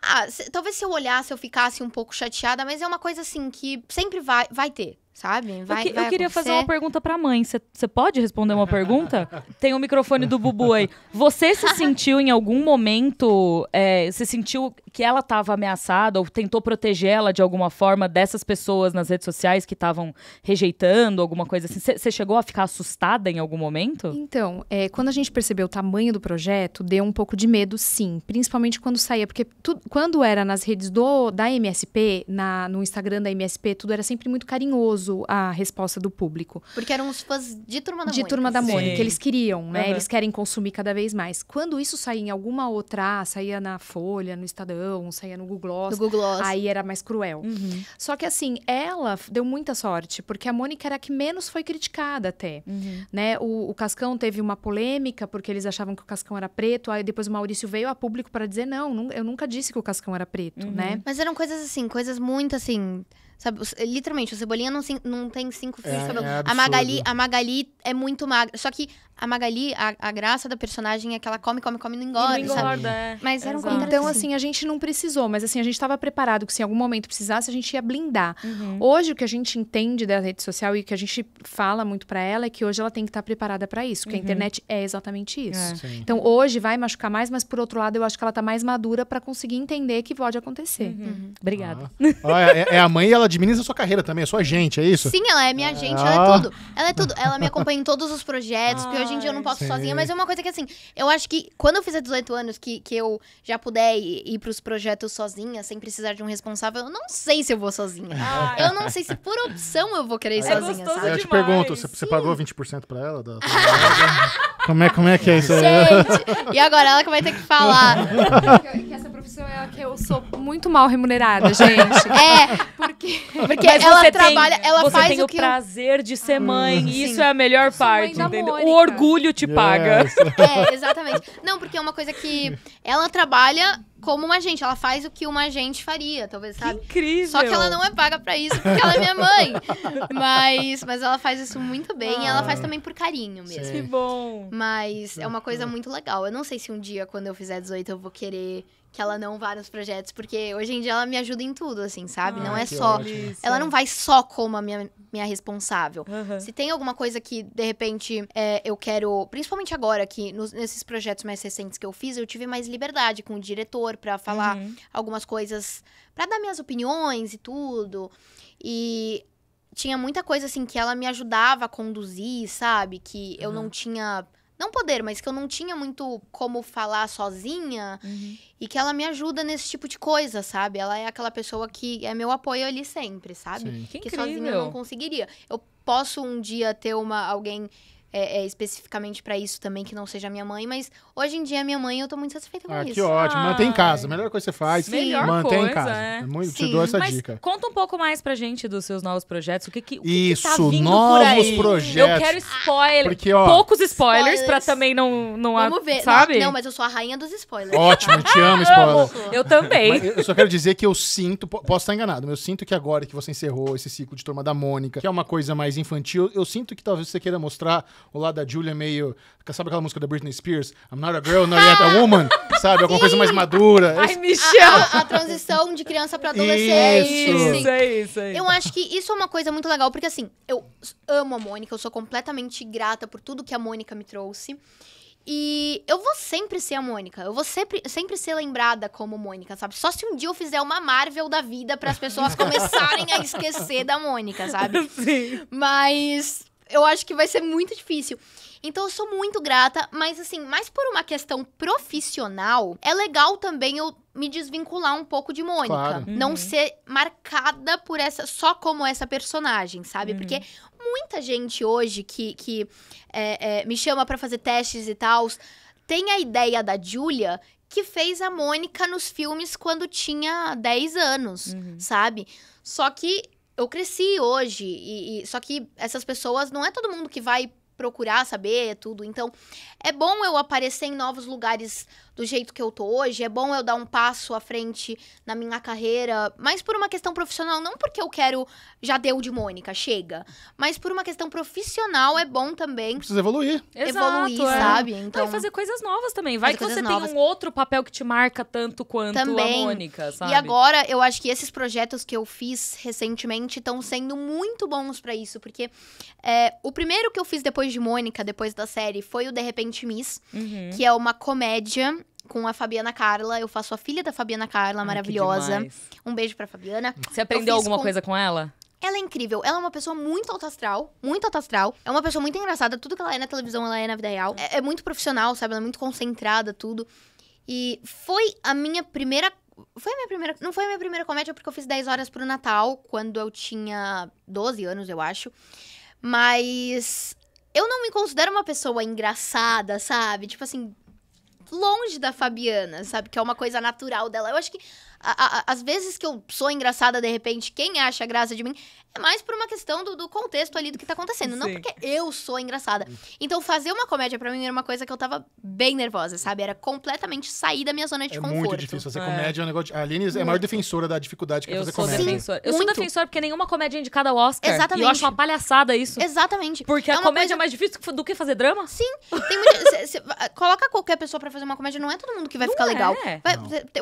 Ah, se, talvez se eu olhasse eu ficasse um pouco chateada, mas é uma coisa assim que sempre vai, vai ter sabe? Vai, eu, que, vai eu queria fazer uma pergunta pra mãe. Você pode responder uma pergunta? [LAUGHS] Tem o um microfone do Bubu aí. Você se [LAUGHS] sentiu em algum momento, é, se sentiu que ela estava ameaçada ou tentou proteger ela de alguma forma dessas pessoas nas redes sociais que estavam rejeitando, alguma coisa assim? Você chegou a ficar assustada em algum momento? Então, é, quando a gente percebeu o tamanho do projeto, deu um pouco de medo, sim. Principalmente quando saía, porque tu, quando era nas redes do, da MSP, na, no Instagram da MSP, tudo era sempre muito carinhoso curioso a resposta do público. Porque eram os fãs de Turma da de Mônica. De Turma da Mônica, Sim. eles queriam, né? Uhum. Eles querem consumir cada vez mais. Quando isso saía em alguma outra, ah, saía na Folha, no Estadão, saía no Google Gloss, Google Gloss. aí era mais cruel. Uhum. Só que assim, ela deu muita sorte, porque a Mônica era a que menos foi criticada até, uhum. né? O, o Cascão teve uma polêmica porque eles achavam que o Cascão era preto, aí depois o Maurício veio a público para dizer não, eu nunca disse que o Cascão era preto, uhum. né? Mas eram coisas assim, coisas muito assim, Sabe, eh, literalmente, o Cebolinha não, não tem cinco fios é, de cabelo. É a, Magali, a Magali é muito magra. Só que a Magali, a, a, graça da personagem é que ela come, come, come e não engorda, e não engorda é. Mas era um Então, assim. assim, a gente não precisou, mas assim, a gente estava preparado que se em algum momento precisasse, a gente ia blindar. Uhum. Hoje, o que a gente entende da rede social e o que a gente fala muito para ela é que hoje ela tem que estar tá preparada para isso, porque uhum. a internet é exatamente é. isso. É. Então, hoje vai machucar mais, mas por outro lado, eu acho que ela está mais madura para conseguir entender que pode acontecer. Uhum. uhum. Obrigada. Ah. é, é, a mãe e ela administra a sua carreira também, é sua gente, é isso? Sim, ela é minha agente, é. gente, ela é tudo. Ah. Ela é tudo. Ela me acompanha em todos os projetos, ah. porque hoje em dia eu não posso Sim. sozinha, mas é uma coisa que assim, eu acho que quando eu fizer 18 anos, que, que eu já puder ir, ir pros projetos sozinha, sem precisar de um responsável, eu não sei se eu vou sozinha. [LAUGHS] eu não sei se por opção eu vou querer ir é sozinha, sabe? É, eu te pergunto, você, você pagou 20% pra ela? Da, [LAUGHS] como, é, como é que é isso aí? Gente, e agora ela que vai ter que falar. [LAUGHS] que, que essa profissão é a que eu sou muito mal remunerada, gente. É, porque, porque ela trabalha, tem, ela faz o que... Você tem o prazer de ser mãe, e sim. isso é a melhor parte, entendeu? Mônica. O então orgulho te yes. É, paga. [LAUGHS] É, exatamente. Não, porque é uma coisa que ela trabalha como uma agente, ela faz o que uma agente faria, talvez, sabe? Que incrível! Só que ela não é paga para isso porque ela é minha mãe. [LAUGHS] mas, mas ela faz isso muito bem ah, e ela faz ah. também por carinho mesmo. Que bom! Mas é uma coisa uhum. muito legal. Eu não sei se um dia, quando eu fizer 18, eu vou querer que ela não vá nos projetos, porque hoje em dia ela me ajuda em tudo, assim, sabe? Ah, não é só. Ótimo. Ela não vai só como a minha, minha responsável. Uhum. Se tem alguma coisa que, de repente, é, eu quero. Principalmente agora, que nos, nesses projetos mais recentes que eu fiz, eu tive mais liberdade com o diretor para falar uhum. algumas coisas, para dar minhas opiniões e tudo. E tinha muita coisa, assim, que ela me ajudava a conduzir, sabe? Que uhum. eu não tinha não poder, mas que eu não tinha muito como falar sozinha. Uhum. E que ela me ajuda nesse tipo de coisa, sabe? Ela é aquela pessoa que é meu apoio ali sempre, sabe? Sim. Que, que sozinha eu não conseguiria. Eu posso um dia ter uma alguém é, é, especificamente para isso também, que não seja minha mãe, mas hoje em dia minha mãe eu tô muito satisfeita com ah, isso. Que ótimo, ah, mantém em casa, melhor coisa que você faz, Sim. mantém coisa, em casa. É. é muito, Sim. Te dou essa mas dica. Conta um pouco mais pra gente dos seus novos projetos, o que que, o que isso, que tá vindo novos por aí. projetos. Eu quero spoiler, Porque, ó, poucos spoilers, spoilers. para também não não Vamos ver. sabe? Não, não, mas eu sou a rainha dos spoilers. Ótimo, te amo [LAUGHS] spoiler. Eu, eu também. Mas eu só quero dizer que eu sinto, posso estar enganado, mas eu sinto que agora que você encerrou esse ciclo de Turma da Mônica, que é uma coisa mais infantil, eu sinto que talvez você queira mostrar o lado da Julia é meio. Sabe aquela música da Britney Spears? I'm not a girl, not yet a [LAUGHS] woman. sabe? Alguma coisa mais madura. Ai, Michel! A, a, a transição de criança pra adolescente. Isso, isso, é isso, é isso. Eu acho que isso é uma coisa muito legal, porque assim, eu amo a Mônica, eu sou completamente grata por tudo que a Mônica me trouxe. E eu vou sempre ser a Mônica. Eu vou sempre, sempre ser lembrada como Mônica, sabe? Só se um dia eu fizer uma Marvel da vida para as pessoas começarem a esquecer da Mônica, sabe? [LAUGHS] Sim. Mas eu acho que vai ser muito difícil. Então eu sou muito grata, mas assim, mais por uma questão profissional, é legal também eu me desvincular um pouco de Mônica, claro. uhum. não ser marcada por essa só como essa personagem, sabe? Uhum. Porque muita gente hoje que, que é, é, me chama para fazer testes e tal tem a ideia da Julia que fez a Mônica nos filmes quando tinha 10 anos, uhum. sabe? Só que eu cresci hoje, e, e, só que essas pessoas não é todo mundo que vai procurar saber tudo. Então, é bom eu aparecer em novos lugares do jeito que eu tô hoje, é bom eu dar um passo à frente na minha carreira, mas por uma questão profissional, não porque eu quero já deu de Mônica, chega, mas por uma questão profissional é bom também. Precisa evoluir. Exato, evoluir, é. sabe? Então, não, fazer coisas novas também. Vai que você novas. tem um outro papel que te marca tanto quanto também. a Mônica, sabe? E agora eu acho que esses projetos que eu fiz recentemente estão sendo muito bons para isso, porque é, o primeiro que eu fiz depois de Mônica, depois da série, foi o De repente Miss, uhum. que é uma comédia com a Fabiana Carla. Eu faço a filha da Fabiana Carla, Ai, maravilhosa. Um beijo pra Fabiana. Você aprendeu alguma com... coisa com ela? Ela é incrível. Ela é uma pessoa muito autastral, muito autastral. É uma pessoa muito engraçada. Tudo que ela é na televisão, ela é na vida real. É, é muito profissional, sabe? Ela é muito concentrada, tudo. E foi a minha primeira. Foi a minha primeira. Não foi a minha primeira comédia, porque eu fiz 10 horas pro Natal, quando eu tinha 12 anos, eu acho. Mas eu não me considero uma pessoa engraçada, sabe? Tipo assim, longe da Fabiana, sabe? Que é uma coisa natural dela. Eu acho que às vezes que eu sou engraçada, de repente, quem acha graça de mim é mais por uma questão do, do contexto ali do que tá acontecendo. Sim. Não porque eu sou engraçada. Então, fazer uma comédia para mim era uma coisa que eu tava bem nervosa, sabe? Era completamente sair da minha zona de é conforto. É muito difícil. Fazer é. comédia é um negócio. De... A Aline muito. é a maior defensora da dificuldade que é eu é fazer comédia. Eu muito. sou defensora porque nenhuma comédia é indicada ao Oscar. Exatamente. E eu acho uma palhaçada isso. Exatamente. Porque é a comédia coisa... é mais difícil do que fazer drama? Sim. Tem cê, cê, coloca qualquer pessoa para fazer uma comédia, não é todo mundo que vai não ficar legal. É. Vai,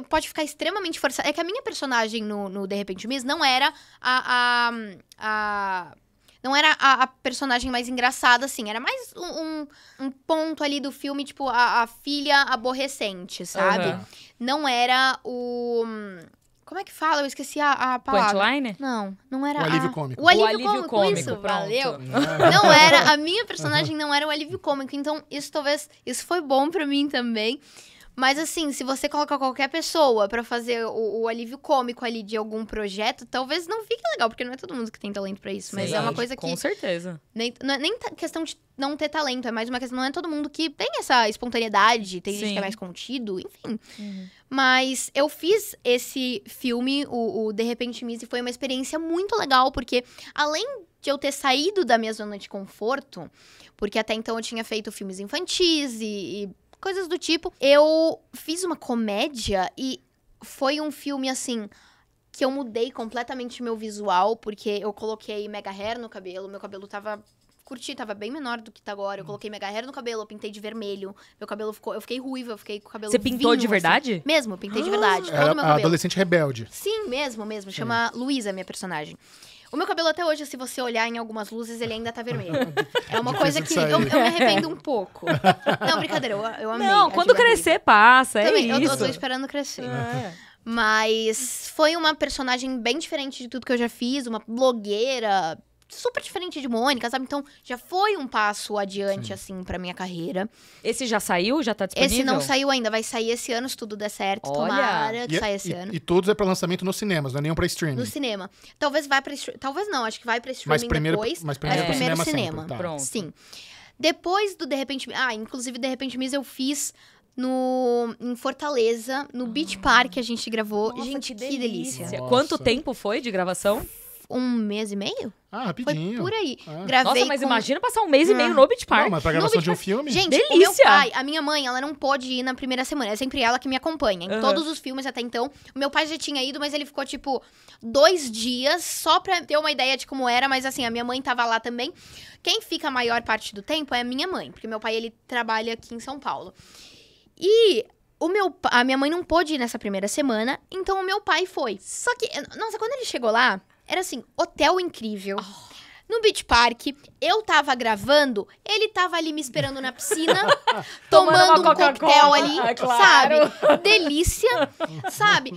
pode ficar extremamente forçado é que a minha personagem no, no De Repente Miss não era a. a, a não era a, a, personagem mais engraçada, assim. Era mais um, um, um ponto ali do filme, tipo, a, a filha aborrecente, sabe? Uhum. Não era o. Como é que fala? Eu esqueci a, a palavra. Punchline? Não, não era. O alívio a... cômico. O alívio, o alívio cômico, cômico isso, pronto. valeu. não era, a minha personagem não era o alívio cômico. Então, isso talvez. Isso foi bom para mim também. Mas assim, se você colocar qualquer pessoa para fazer o, o, alívio cômico ali de algum projeto, talvez não fique legal, porque não é todo mundo que tem talento para isso. Mas é Sim, é uma coisa que. Com certeza. Nem, não é nem questão de não ter talento, é mais uma questão. Não é todo mundo que tem essa espontaneidade, tem Sim. gente que é mais contido, enfim. Uhum. Mas eu fiz esse filme, o, o De Repente Miss, e foi uma experiência muito legal, porque além de eu ter saído da minha zona de conforto, porque até então eu tinha feito filmes infantis e, e coisas do tipo. Eu fiz uma comédia e foi um filme assim que eu mudei completamente meu visual, porque eu coloquei mega hair no cabelo, meu cabelo tava curti, tava bem menor do que tá agora. Eu hum. coloquei mega hair no cabelo, eu pintei de vermelho. Meu cabelo ficou. Eu fiquei ruiva, eu fiquei com o cabelo. Você pintou vinho, de assim. verdade? Assim. Mesmo, pintei de verdade. Ah, é Era adolescente rebelde. Sim, mesmo, mesmo. Chama Luísa, minha personagem. O meu cabelo até hoje, se você olhar em algumas luzes, ele ainda tá vermelho. É uma coisa que eu, eu, me arrependo um [LAUGHS] pouco. Não, brincadeira, eu, eu amei. Não, quando crescer, passa, é Também, é isso. Eu, eu tô esperando crescer. Ah, é. Mas foi uma personagem bem diferente de tudo que eu já fiz, uma blogueira super diferente de Mônica, sabe? Então, já foi um passo adiante, Sim. assim, pra minha carreira. Esse já saiu? Já tá disponível? Esse não saiu ainda. Vai sair esse ano, se tudo der certo. Olha. Tomara que e, é- saia esse e, ano. E todos é pra lançamento nos cinemas, não é nenhum pra streaming. No cinema. Talvez vai pra Talvez não, acho que vai pra streaming mas primeiro, depois. Mas primeiro, é. é pro cinema, primeiro cinema. Sempre, tá. Pronto. Sim. Depois do De Repente... Ah, inclusive, De Repente Miss eu fiz no em Fortaleza, no Beach Park a gente gravou. Nossa, gente, que delícia. Que delícia. Quanto tempo foi de gravação? um mês e meio? Ah, rapidinho. Foi por aí. É. Gravei Nossa, mas com... imagina passar um mês e meio ah. no Beach Park. Não, mas pra gravação de um filme... Gente, Delícia. meu pai, a minha mãe, ela não pôde ir na primeira semana. É sempre ela que me acompanha. Em uhum. todos os filmes até então. O meu pai já tinha ido, mas ele ficou, tipo, dois dias. Só pra ter uma ideia de como era. Mas, assim, a minha mãe tava lá também. Quem fica a maior parte do tempo é a minha mãe. Porque meu pai, ele trabalha aqui em São Paulo. E o meu, a minha mãe não pôde ir nessa primeira semana, então o meu pai foi. Só que, nossa, quando ele chegou lá, era assim, hotel incrível. Oh. No Beach Park, eu tava gravando, ele tava ali me esperando na piscina, [LAUGHS] tomando, tomando um coquetel ali, é claro. sabe? Delícia, sabe?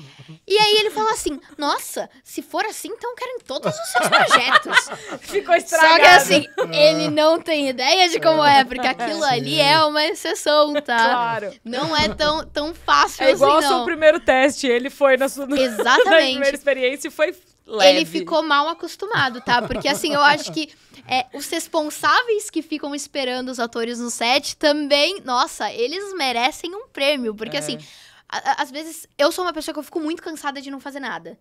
E aí ele falou assim: Nossa, se for assim, então quero em todos os seus projetos. [LAUGHS] Ficou estragado. Só que assim, ele é. não tem ideia de como é, porque aquilo ali é uma exceção, tá? Claro. Não é tão, tão fácil é assim. É igual ao seu primeiro teste, ele foi na sua, [LAUGHS] Exatamente. na primeira experiência e foi Leve. Ele ficou mal acostumado, tá? Porque assim, eu acho que é, os responsáveis que ficam esperando os atores no set também, nossa, eles merecem um prêmio. Porque é. assim, às vezes eu sou uma pessoa que eu fico muito cansada de não fazer nada.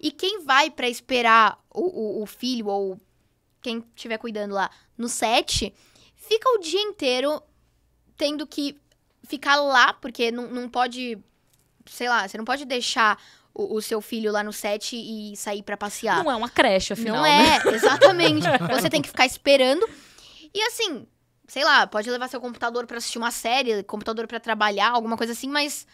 E quem vai para esperar o, o, o filho ou quem estiver cuidando lá no set, fica o dia inteiro tendo que ficar lá, porque não, não pode sei lá, você não pode deixar o, o seu filho lá no set e sair para passear. Não é uma creche, afinal. Não é, né? [LAUGHS] exatamente. [LAUGHS] Você tem que ficar esperando. E assim, sei lá, pode levar seu computador para assistir uma série, computador para trabalhar, alguma coisa assim, mas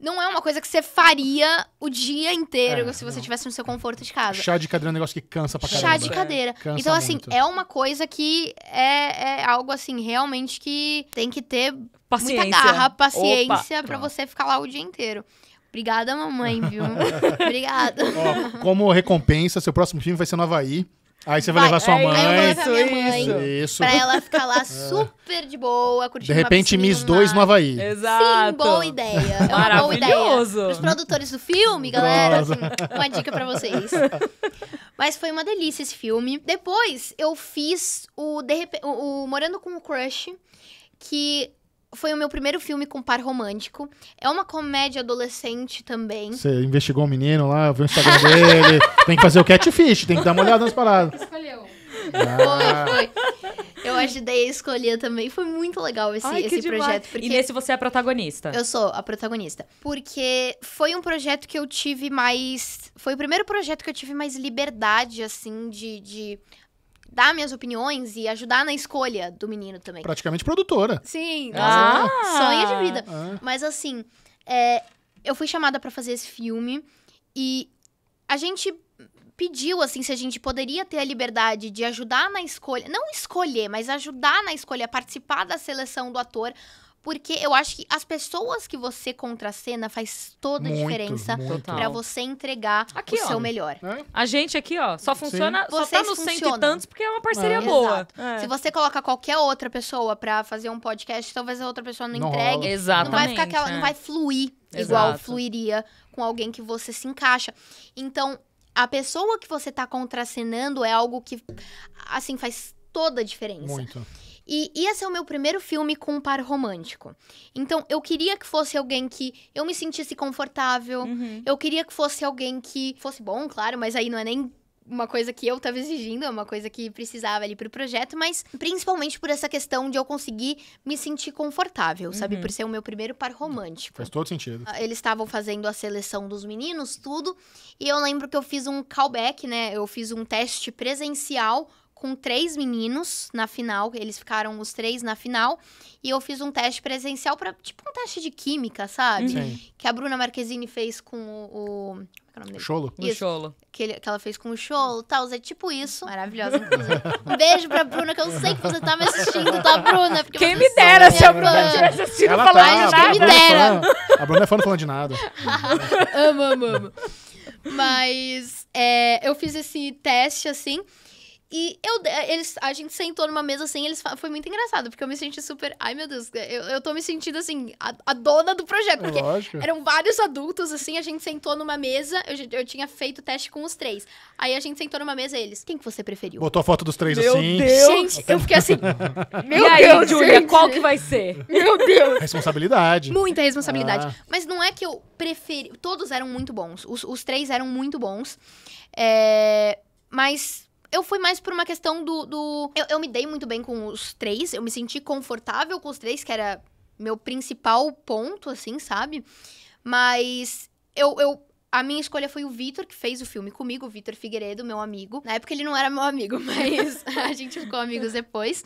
não é uma coisa que você faria o dia inteiro é, se você estivesse no seu conforto de casa. Chá de cadeira é um negócio que cansa pra caramba. Chá de é, cadeira. É. então, assim, muito. é uma coisa que é, é, algo, assim, realmente que tem que ter paciência. muita garra, paciência para você ficar lá o dia inteiro. Obrigada, mamãe, viu? [LAUGHS] Obrigada. Ó, como recompensa, seu próximo filme vai ser no Havaí. Aí você vai, vai levar sua mãe. Aí eu vou levar minha mãe. Isso, Pra ela ficar lá [LAUGHS] é. super de boa, curtindo De repente, Miss 2 no Havaí. Exato. Sim, boa ideia. É boa ideia. Os produtores do filme, galera, assim, uma dica pra vocês. [LAUGHS] Mas foi uma delícia esse filme. Depois, eu fiz o, de Rep... o Morando com o Crush, que foi o meu primeiro filme com par romântico. É uma comédia adolescente também. Você investigou o um menino lá, viu o Instagram dele. [LAUGHS] tem que fazer o catfish, tem que dar uma olhada nas paradas. Escolheu. Ah. Foi, foi. Eu ajudei a escolher também. Foi muito legal esse, Ai, esse projeto. Porque e nesse você é a protagonista? Eu sou a protagonista. Porque foi um projeto que eu tive mais. Foi o primeiro projeto que eu tive mais liberdade, assim, de... de dar minhas opiniões e ajudar na escolha do menino também. Praticamente produtora. Sim, ah. sonha de vida. Ah. Mas assim, é, eu fui chamada para fazer esse filme e a gente pediu assim se a gente poderia ter a liberdade de ajudar na escolha, não escolher, mas ajudar na escolha, participar da seleção do ator, porque eu acho que as pessoas que você contracena faz toda muito, a diferença para você entregar aqui, o ó, seu melhor. É? A gente aqui, ó, só funciona, Sim. só tá Vocês tá no cento e tantos porque é uma parceria é. boa. É. Se você coloca qualquer outra pessoa para fazer um podcast, talvez a outra pessoa não, não entregue. Exatamente. Não vai ficar aquela, não vai é. fluir Exato. igual fluiria com alguém que você se encaixa. Então, a pessoa que você tá contracenando é algo que assim faz toda a diferença. Muito. E ia ser é o meu primeiro filme com um par romântico. Então, eu queria que fosse alguém que eu me sentisse confortável. Uhum. Eu queria que fosse alguém que fosse bom, claro, mas aí não é nem uma coisa que eu estava exigindo, é uma coisa que precisava ali pro projeto, mas principalmente por essa questão de eu conseguir me sentir confortável, uhum. sabe? Por ser o meu primeiro par romântico. Faz todo sentido. Ah, eles estavam fazendo a seleção dos meninos, tudo, e eu lembro que eu fiz um callback, né? Eu fiz um teste presencial com três meninos na final, eles ficaram os três na final, e eu fiz um teste presencial para tipo um teste de química, sabe? Uhum. Que a Bruna Marquezine fez com o, o... É é Cholo? o Cholo. Que, ele, que ela fez com o Cholo e tal. É tipo isso. Maravilhosa, um beijo pra Bruna, que eu sei que você tá me assistindo, tá, Bruna? Quem me dera se a Bruna tivesse assistido ela falando tá, de nada. Quem me dera. A Bruna é fã não falando de nada. [LAUGHS] amo, amo, amo. Mas é, eu fiz esse teste, assim, e eu, eles, a gente sentou numa mesa assim, eles foi muito engraçado, porque eu me senti super. Ai, meu Deus, eu, eu tô me sentindo assim, a, a dona do projeto. É porque Lógico. eram vários adultos, assim, a gente sentou numa mesa, eu, eu tinha feito teste com os três. Aí a gente sentou numa mesa eles. Quem que você preferiu? Botou a foto dos três meu assim. Deus. Gente, eu fiquei assim. [LAUGHS] meu e aí, Deus, Júlia, qual que vai ser? Meu Deus! Responsabilidade. Muita responsabilidade. Ah. Mas não é que eu preferi. Todos eram muito bons. Os, os três eram muito bons. É... Mas eu fui mais por uma questão do. do... Eu, eu me dei muito bem com os três, eu me senti confortável com os três, que era meu principal ponto, assim, sabe? Mas eu, eu, a minha escolha foi o Vitor, que fez o filme comigo, o Vitor Figueiredo, meu amigo. Na época ele não era meu amigo, [LAUGHS] mas a gente ficou amigos depois.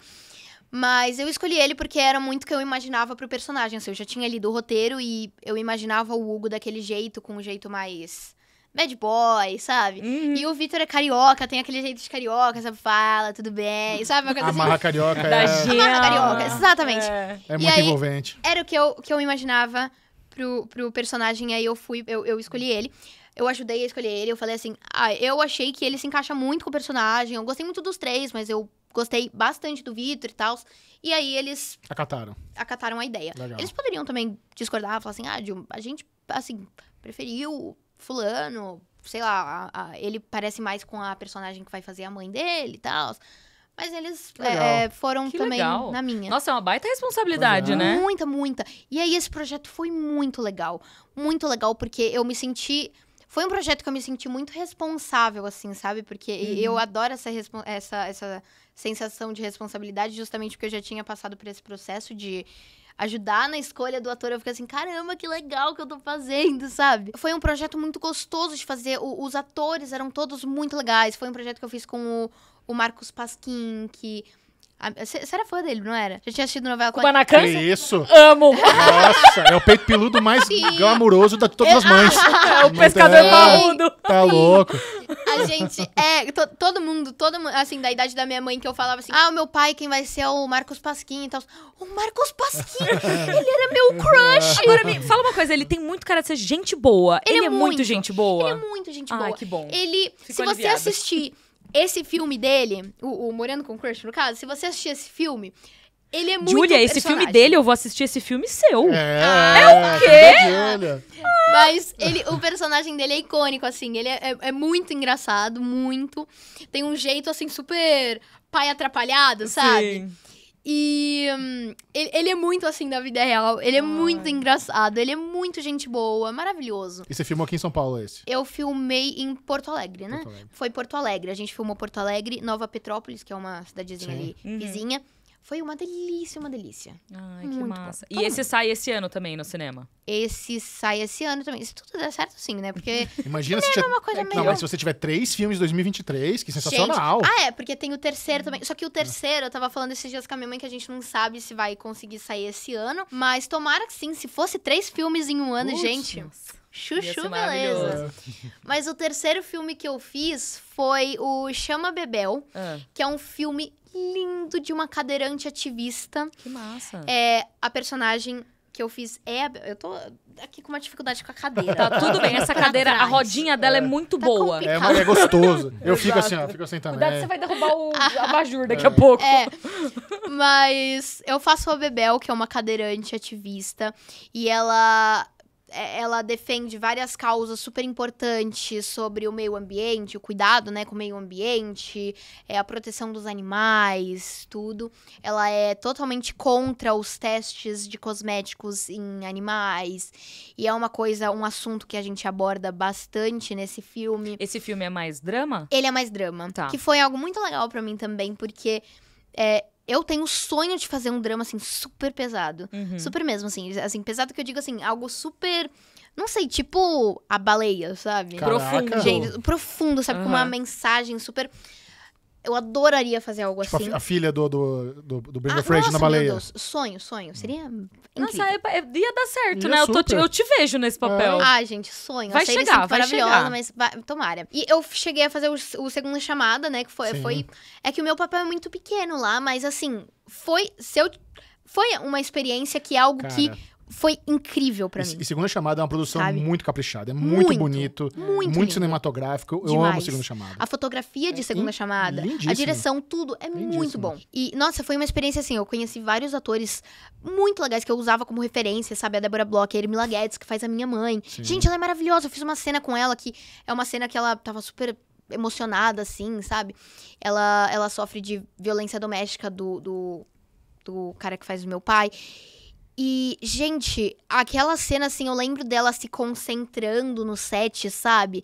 Mas eu escolhi ele porque era muito que eu imaginava pro personagem. Assim, eu já tinha lido o roteiro e eu imaginava o Hugo daquele jeito, com um jeito mais bad boy, sabe? Uhum. E o Vitor é carioca, tem aquele jeito de carioca, sabe? Fala, tudo bem, sabe? Uma coisa Amarra assim. carioca. Da é... Amarra carioca, exatamente. É, é muito aí, envolvente. Era o que eu, que eu imaginava pro, pro personagem, aí eu fui, eu, eu escolhi ele eu ajudei a escolher ele. Eu falei assim: ah, eu achei que ele se encaixa muito com o personagem. Eu gostei muito dos três, mas eu gostei bastante do Vitor e tal. E aí eles. Acataram. Acataram a ideia. Legal. Eles poderiam também discordar, falar assim: ah, a gente, assim, preferiu fulano, sei lá, a, a, ele parece mais com a personagem que vai fazer a mãe dele e tal. Mas eles é, é, foram que também legal. na minha. Nossa, é uma baita responsabilidade, uhum. né? Muita, muita. E aí esse projeto foi muito legal. Muito legal, porque eu me senti foi um projeto que eu me senti muito responsável, assim, sabe? Porque uhum. eu adoro essa, essa, essa sensação de responsabilidade, justamente porque eu já tinha passado por esse processo de ajudar na escolha do ator. Eu fiquei assim, caramba, que legal que eu tô fazendo, sabe? Foi um projeto muito gostoso de fazer. O, os atores eram todos muito legais. Foi um projeto que eu fiz com o, o Marcos Pasquim, que você era fã dele, não era? Já tinha assistido novela com a... Que isso? Amo! Nossa, é o peito peludo mais Sim. de todas as mães. [LAUGHS] É o pescador tem... barrudo. Tá louco. A gente, é, todo mundo, todo mundo, assim, da idade da minha mãe, que eu falava assim, ah, o meu pai, quem vai ser é o Marcos Pasquim e então, tal. O Marcos Pasquim, [LAUGHS] ele era meu crush! Agora, me, fala uma coisa, ele tem muito cara de ser gente boa. Ele, é ele é, é, muito gente boa. Ele é muito gente boa. Ah, que bom. Ele, Fico se aliviada. você assistir... Esse filme dele, o, o Morando com Crush, no caso, se você assistir esse filme, ele é muito Julia, esse filme dele, eu vou assistir esse filme seu. É, ah, é o tá. quê? Mas ele, o personagem dele é icônico, assim. Ele é, é, é, muito engraçado, muito. Tem um jeito, assim, super pai atrapalhado, sabe? Sim. E hum, ele, ele, é muito assim da vida real. Ele é Ai. muito engraçado. Ele é muito gente boa. Maravilhoso. E você filmou aqui em São Paulo é esse? Eu filmei em Porto Alegre, né? Porto Alegre. Foi Porto Alegre. A gente filmou Porto Alegre, Nova Petrópolis, que é uma cidadezinha Sim. ali uhum. vizinha. Foi uma delícia, uma delícia. Ai, Muito que massa. Bom. E esse sai esse ano também no cinema? Esse sai esse ano também. Se tudo der certo, sim, né? Porque. [LAUGHS] Imagina se. Tiver... É uma coisa é que... Não, mas se você tiver três filmes de 2023, que é sensacional. Gente... Ah, é, porque tem o terceiro também. Só que o é. terceiro, eu tava falando esses dias com a minha mãe que a gente não sabe se vai conseguir sair esse ano. Mas tomara que sim. Se fosse três filmes em um ano, Ups, gente. Chuchu, beleza. É. Mas o terceiro filme que eu fiz foi o Chama Bebel, ah. que é um filme lindo de uma cadeirante ativista. Que massa. É, a personagem que eu fiz é. Eu tô aqui com uma dificuldade com a cadeira. Tá tudo bem, essa tá cadeira, a rodinha dela é, é muito tá boa. É, é, gostoso. Eu fico assim, ó, fico sentando. Assim Cuidado, é. você vai derrubar o [LAUGHS] abajur daqui é. a pouco. É. Mas eu faço a Bebel, que é uma cadeirante ativista, e ela é, ela defende várias causas super importantes sobre o meio ambiente, o cuidado, né, com o meio ambiente, é, a proteção dos animais, tudo. Ela é totalmente contra os testes de cosméticos em animais. E é uma coisa, um assunto que a gente aborda bastante nesse filme. Esse filme é mais drama? Ele é mais drama. Tá. Que foi algo muito legal para mim também, porque é, eu tenho o sonho de fazer um drama, assim, super pesado. Uhum. Super mesmo, assim. Assim, pesado que eu digo, assim, algo super... Não sei, tipo a baleia, sabe? Caraca. Profundo. Gente, profundo, sabe? Uhum. Com uma mensagem super eu adoraria fazer algo tipo assim. A, filha do, do, do, do Bring ah, Afraid na baleia. Deus, sonho, sonho. Seria. Hum. Incrível. Nossa, ia dar certo, ia né? Eu, te, eu te vejo nesse papel. É. Ah, gente, sonho. Vai chegar, vai maravilhosa, chegar. mas vai, tomara. E eu cheguei a fazer o, o segunda chamada, né? Que foi, foi. É que o meu papel é muito pequeno lá, mas assim, foi. Se eu foi uma experiência que é algo Cara. que foi incrível para mim. E Segunda Chamada é uma produção Sabe? muito caprichada, é muito, muito bonito, muito, muito cinematográfico. Eu Demais. amo Segunda Chamada. A fotografia de é Segunda é, Chamada, lindíssimo. a direção, tudo é lindíssimo. muito bom. E nossa, foi uma experiência assim, eu conheci vários atores muito legais que eu usava como referência, sabe? A Débora Bloch, a Ermila Guedes, que faz a minha mãe. Sim. Gente, ela é maravilhosa. Eu fiz uma cena com ela que é uma cena que ela tava super emocionada assim, sabe? Ela ela sofre de violência doméstica do, do, do cara que faz o meu pai. E, gente, aquela cena, assim, eu lembro dela se concentrando no set, sabe?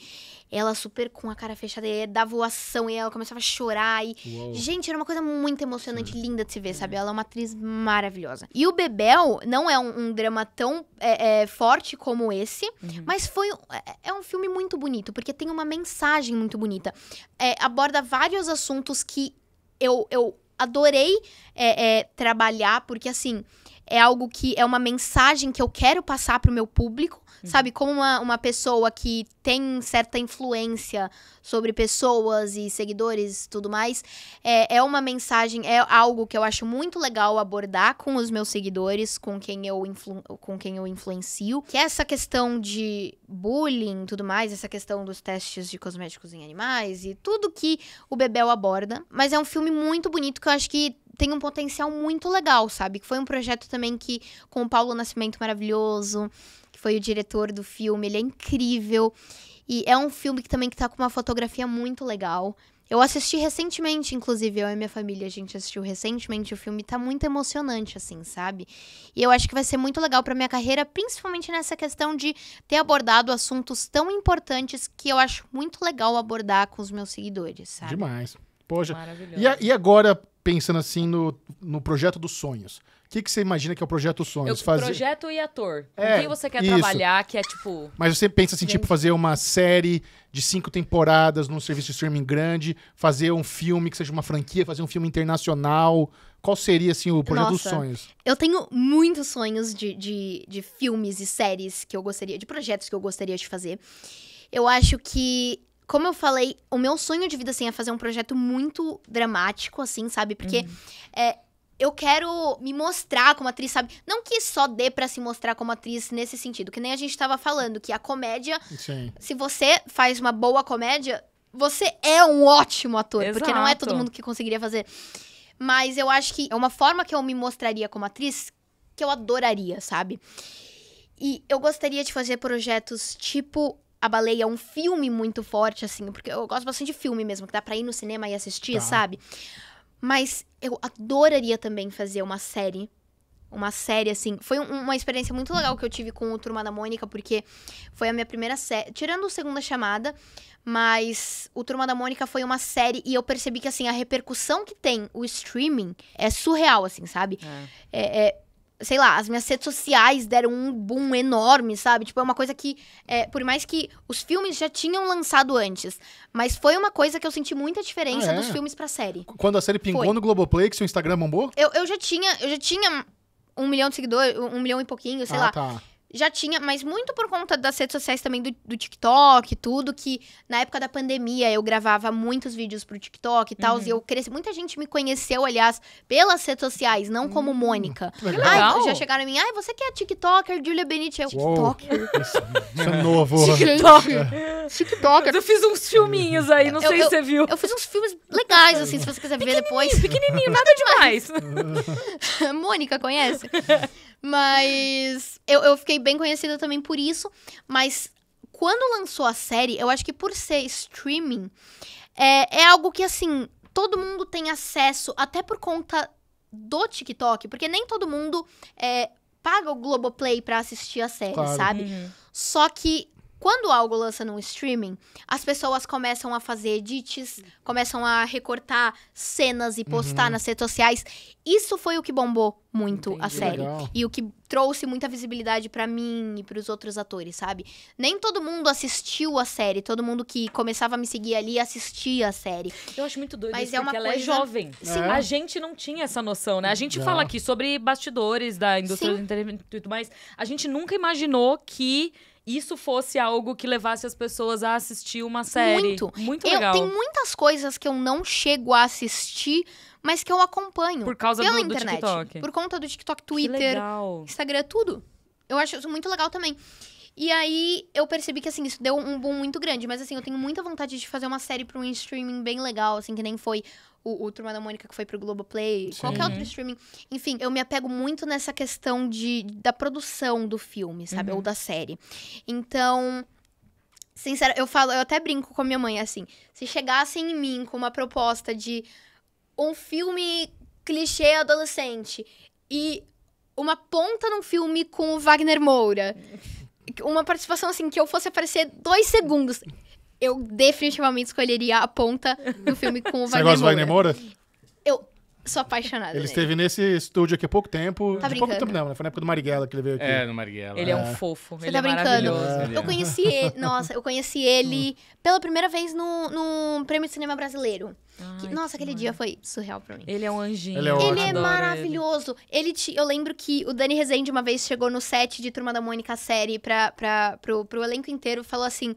Ela super com a cara fechada, e da voação, e ela começava a chorar. E... Gente, era uma coisa muito emocionante, Sim. linda de se ver, sabe? Ela é uma atriz maravilhosa. E o Bebel não é um, um drama tão é, é, forte como esse, uhum. mas foi é, é, um filme muito bonito, porque tem uma mensagem muito bonita. É, aborda vários assuntos que eu, eu adorei é, é, trabalhar, porque, assim é algo que é uma mensagem que eu quero passar para o meu público Uhum. Sabe, como uma, uma pessoa que tem certa influência sobre pessoas e seguidores e tudo mais, é, é uma mensagem, é algo que eu acho muito legal abordar com os meus seguidores, com quem eu, influ, com quem eu influencio. Que é essa questão de bullying tudo mais, essa questão dos testes de cosméticos em animais e tudo que o Bebel aborda. Mas é um filme muito bonito que eu acho que tem um potencial muito legal, sabe? Que foi um projeto também que, com o Paulo Nascimento maravilhoso, foi o diretor do filme, ele é incrível. E é um filme que também que tá com uma fotografia muito legal. Eu assisti recentemente, inclusive, eu e minha família, a gente assistiu recentemente o filme, tá muito emocionante, assim, sabe? E eu acho que vai ser muito legal para minha carreira, principalmente nessa questão de ter abordado assuntos tão importantes que eu acho muito legal abordar com os meus seguidores, sabe? Demais. Poxa. E, a, e agora, pensando assim no, no projeto dos sonhos, que, que você imagina que é o projeto Sonhos? Eu, fazer... Projeto e ator. É, com quem você quer isso. trabalhar, que é tipo. Mas você pensa assim, tipo, Gente. tipo, fazer uma série de cinco temporadas num serviço de streaming grande, fazer um filme que seja uma franquia, fazer um filme internacional. Qual seria, assim, o projeto Nossa, dos sonhos? Eu tenho muitos sonhos de, de, de filmes e séries que eu gostaria, de projetos que eu gostaria de fazer. Eu acho que como eu falei, o meu sonho de vida, assim, é fazer um projeto muito dramático, assim, sabe? Porque uhum. é, eu quero me mostrar como atriz, sabe? Não que só dê para se mostrar como atriz nesse sentido, que nem a gente tava falando, que a comédia, Sim. se você faz uma boa comédia, você é um ótimo ator, Exato. porque não é todo mundo que conseguiria fazer. Mas eu acho que é uma forma que eu me mostraria como atriz que eu adoraria, sabe? E eu gostaria de fazer projetos tipo a Baleia um filme muito forte, assim, porque eu gosto bastante de filme mesmo, que dá pra ir no cinema e assistir, tá. sabe? Mas eu adoraria também fazer uma série. Uma série, assim. Foi um, uma experiência muito legal que eu tive com o Turma da Mônica, porque foi a minha primeira série. Tirando o Segunda Chamada, mas o Turma da Mônica foi uma série e eu percebi que, assim, a repercussão que tem o streaming é surreal, assim, sabe? É. é, é sei lá, as minhas redes sociais deram um boom enorme, sabe? Tipo, é uma coisa que, é, por mais que os filmes já tinham lançado antes, mas foi uma coisa que eu senti muita diferença ah, é? dos filmes pra série. Quando a série pingou foi. no Globoplay, que seu Instagram bombou? Eu, eu já tinha, eu já tinha um milhão de seguidores, um milhão e pouquinho, sei ah, lá. Tá já tinha, mas muito por conta das redes sociais também do, do TikTok e tudo, que na época da pandemia eu gravava muitos vídeos pro TikTok e tal, uhum. e eu cresci. Muita gente me conheceu, aliás, pelas redes sociais, não como uhum. Mônica. Que legal. Ai, já chegaram em mim, ai, você que é TikToker, Julia Benite. Eu, TikToker. É [LAUGHS] isso, é novo. TikToker. É. TikToker. Eu fiz uns filminhos aí, não eu, sei eu, se você viu. Eu fiz uns filmes legais, assim, se você quiser ver depois. Pequenininho, nada [LAUGHS] demais. [LAUGHS] Mônica, conhece? Mas eu, eu fiquei bem conhecida também por isso. Mas quando lançou a série, eu acho que por ser streaming, é, é algo que, assim, todo mundo tem acesso, até por conta do TikTok, porque nem todo mundo é, paga o Globoplay pra assistir a série, Claro. sabe? Uhum. Só que quando algo lança num streaming, as pessoas começam a fazer edits, começam a recortar cenas e postar uhum. nas redes sociais. Isso foi o que bombou muito Entendi, a série legal. e o que trouxe muita visibilidade para mim e para os outros atores, sabe? Nem todo mundo assistiu a série, todo mundo que começava a me seguir ali assistia a série. Eu acho muito doido, mas isso, é uma ela é coisa... é jovem. Sim. É. A gente não tinha essa noção, né? A gente não. fala aqui sobre bastidores da indústria Sim. do entretenimento e tudo mais. A gente nunca imaginou que isso fosse algo que levasse as pessoas a assistir uma série. Muito. Muito eu, legal. Tem muitas coisas que eu não chego a assistir, mas que eu acompanho. Por causa pela do, do internet, TikTok. Por conta do TikTok, Twitter, Instagram, tudo. Eu acho isso muito legal também. E aí eu percebi que assim, isso deu um boom muito grande, mas assim, eu tenho muita vontade de fazer uma série para um streaming bem legal, assim, que nem foi o, o Turma da Mônica que foi pro Globoplay, Sim. qualquer outro uhum. streaming. Enfim, eu me apego muito nessa questão de, da produção do filme, sabe? Uhum. Ou da série. Então, sincera, eu falo, eu até brinco com a minha mãe assim, se chegassem em mim com uma proposta de um filme clichê adolescente e uma ponta num filme com o Wagner Moura, uma participação assim que eu fosse aparecer dois segundos, eu definitivamente escolheria a ponta do filme com o [LAUGHS] Wagner Você gosta do Wagner Moura? Eu sou apaixonada. Ele esteve nesse estúdio aqui há pouco tempo. Tá de pouco tempo não, né? Foi na época do Marighella que ele veio aqui. É, no Marighella. Ele é, um é. fofo. Você ele tá é brincando. maravilhoso. É. É eu conheci ele, [LAUGHS] nossa, eu conheci ele pela primeira vez no, no Prêmio de Cinema Brasileiro. Que, nossa, que aquele dia foi surreal pra mim. Ele é um anjinho. Ele é, ele é maravilhoso. Ele. ele te, eu lembro que o Dani Rezende uma vez chegou no set de Turma da Mônica série pra, pra, pro, pro elenco inteiro e falou assim: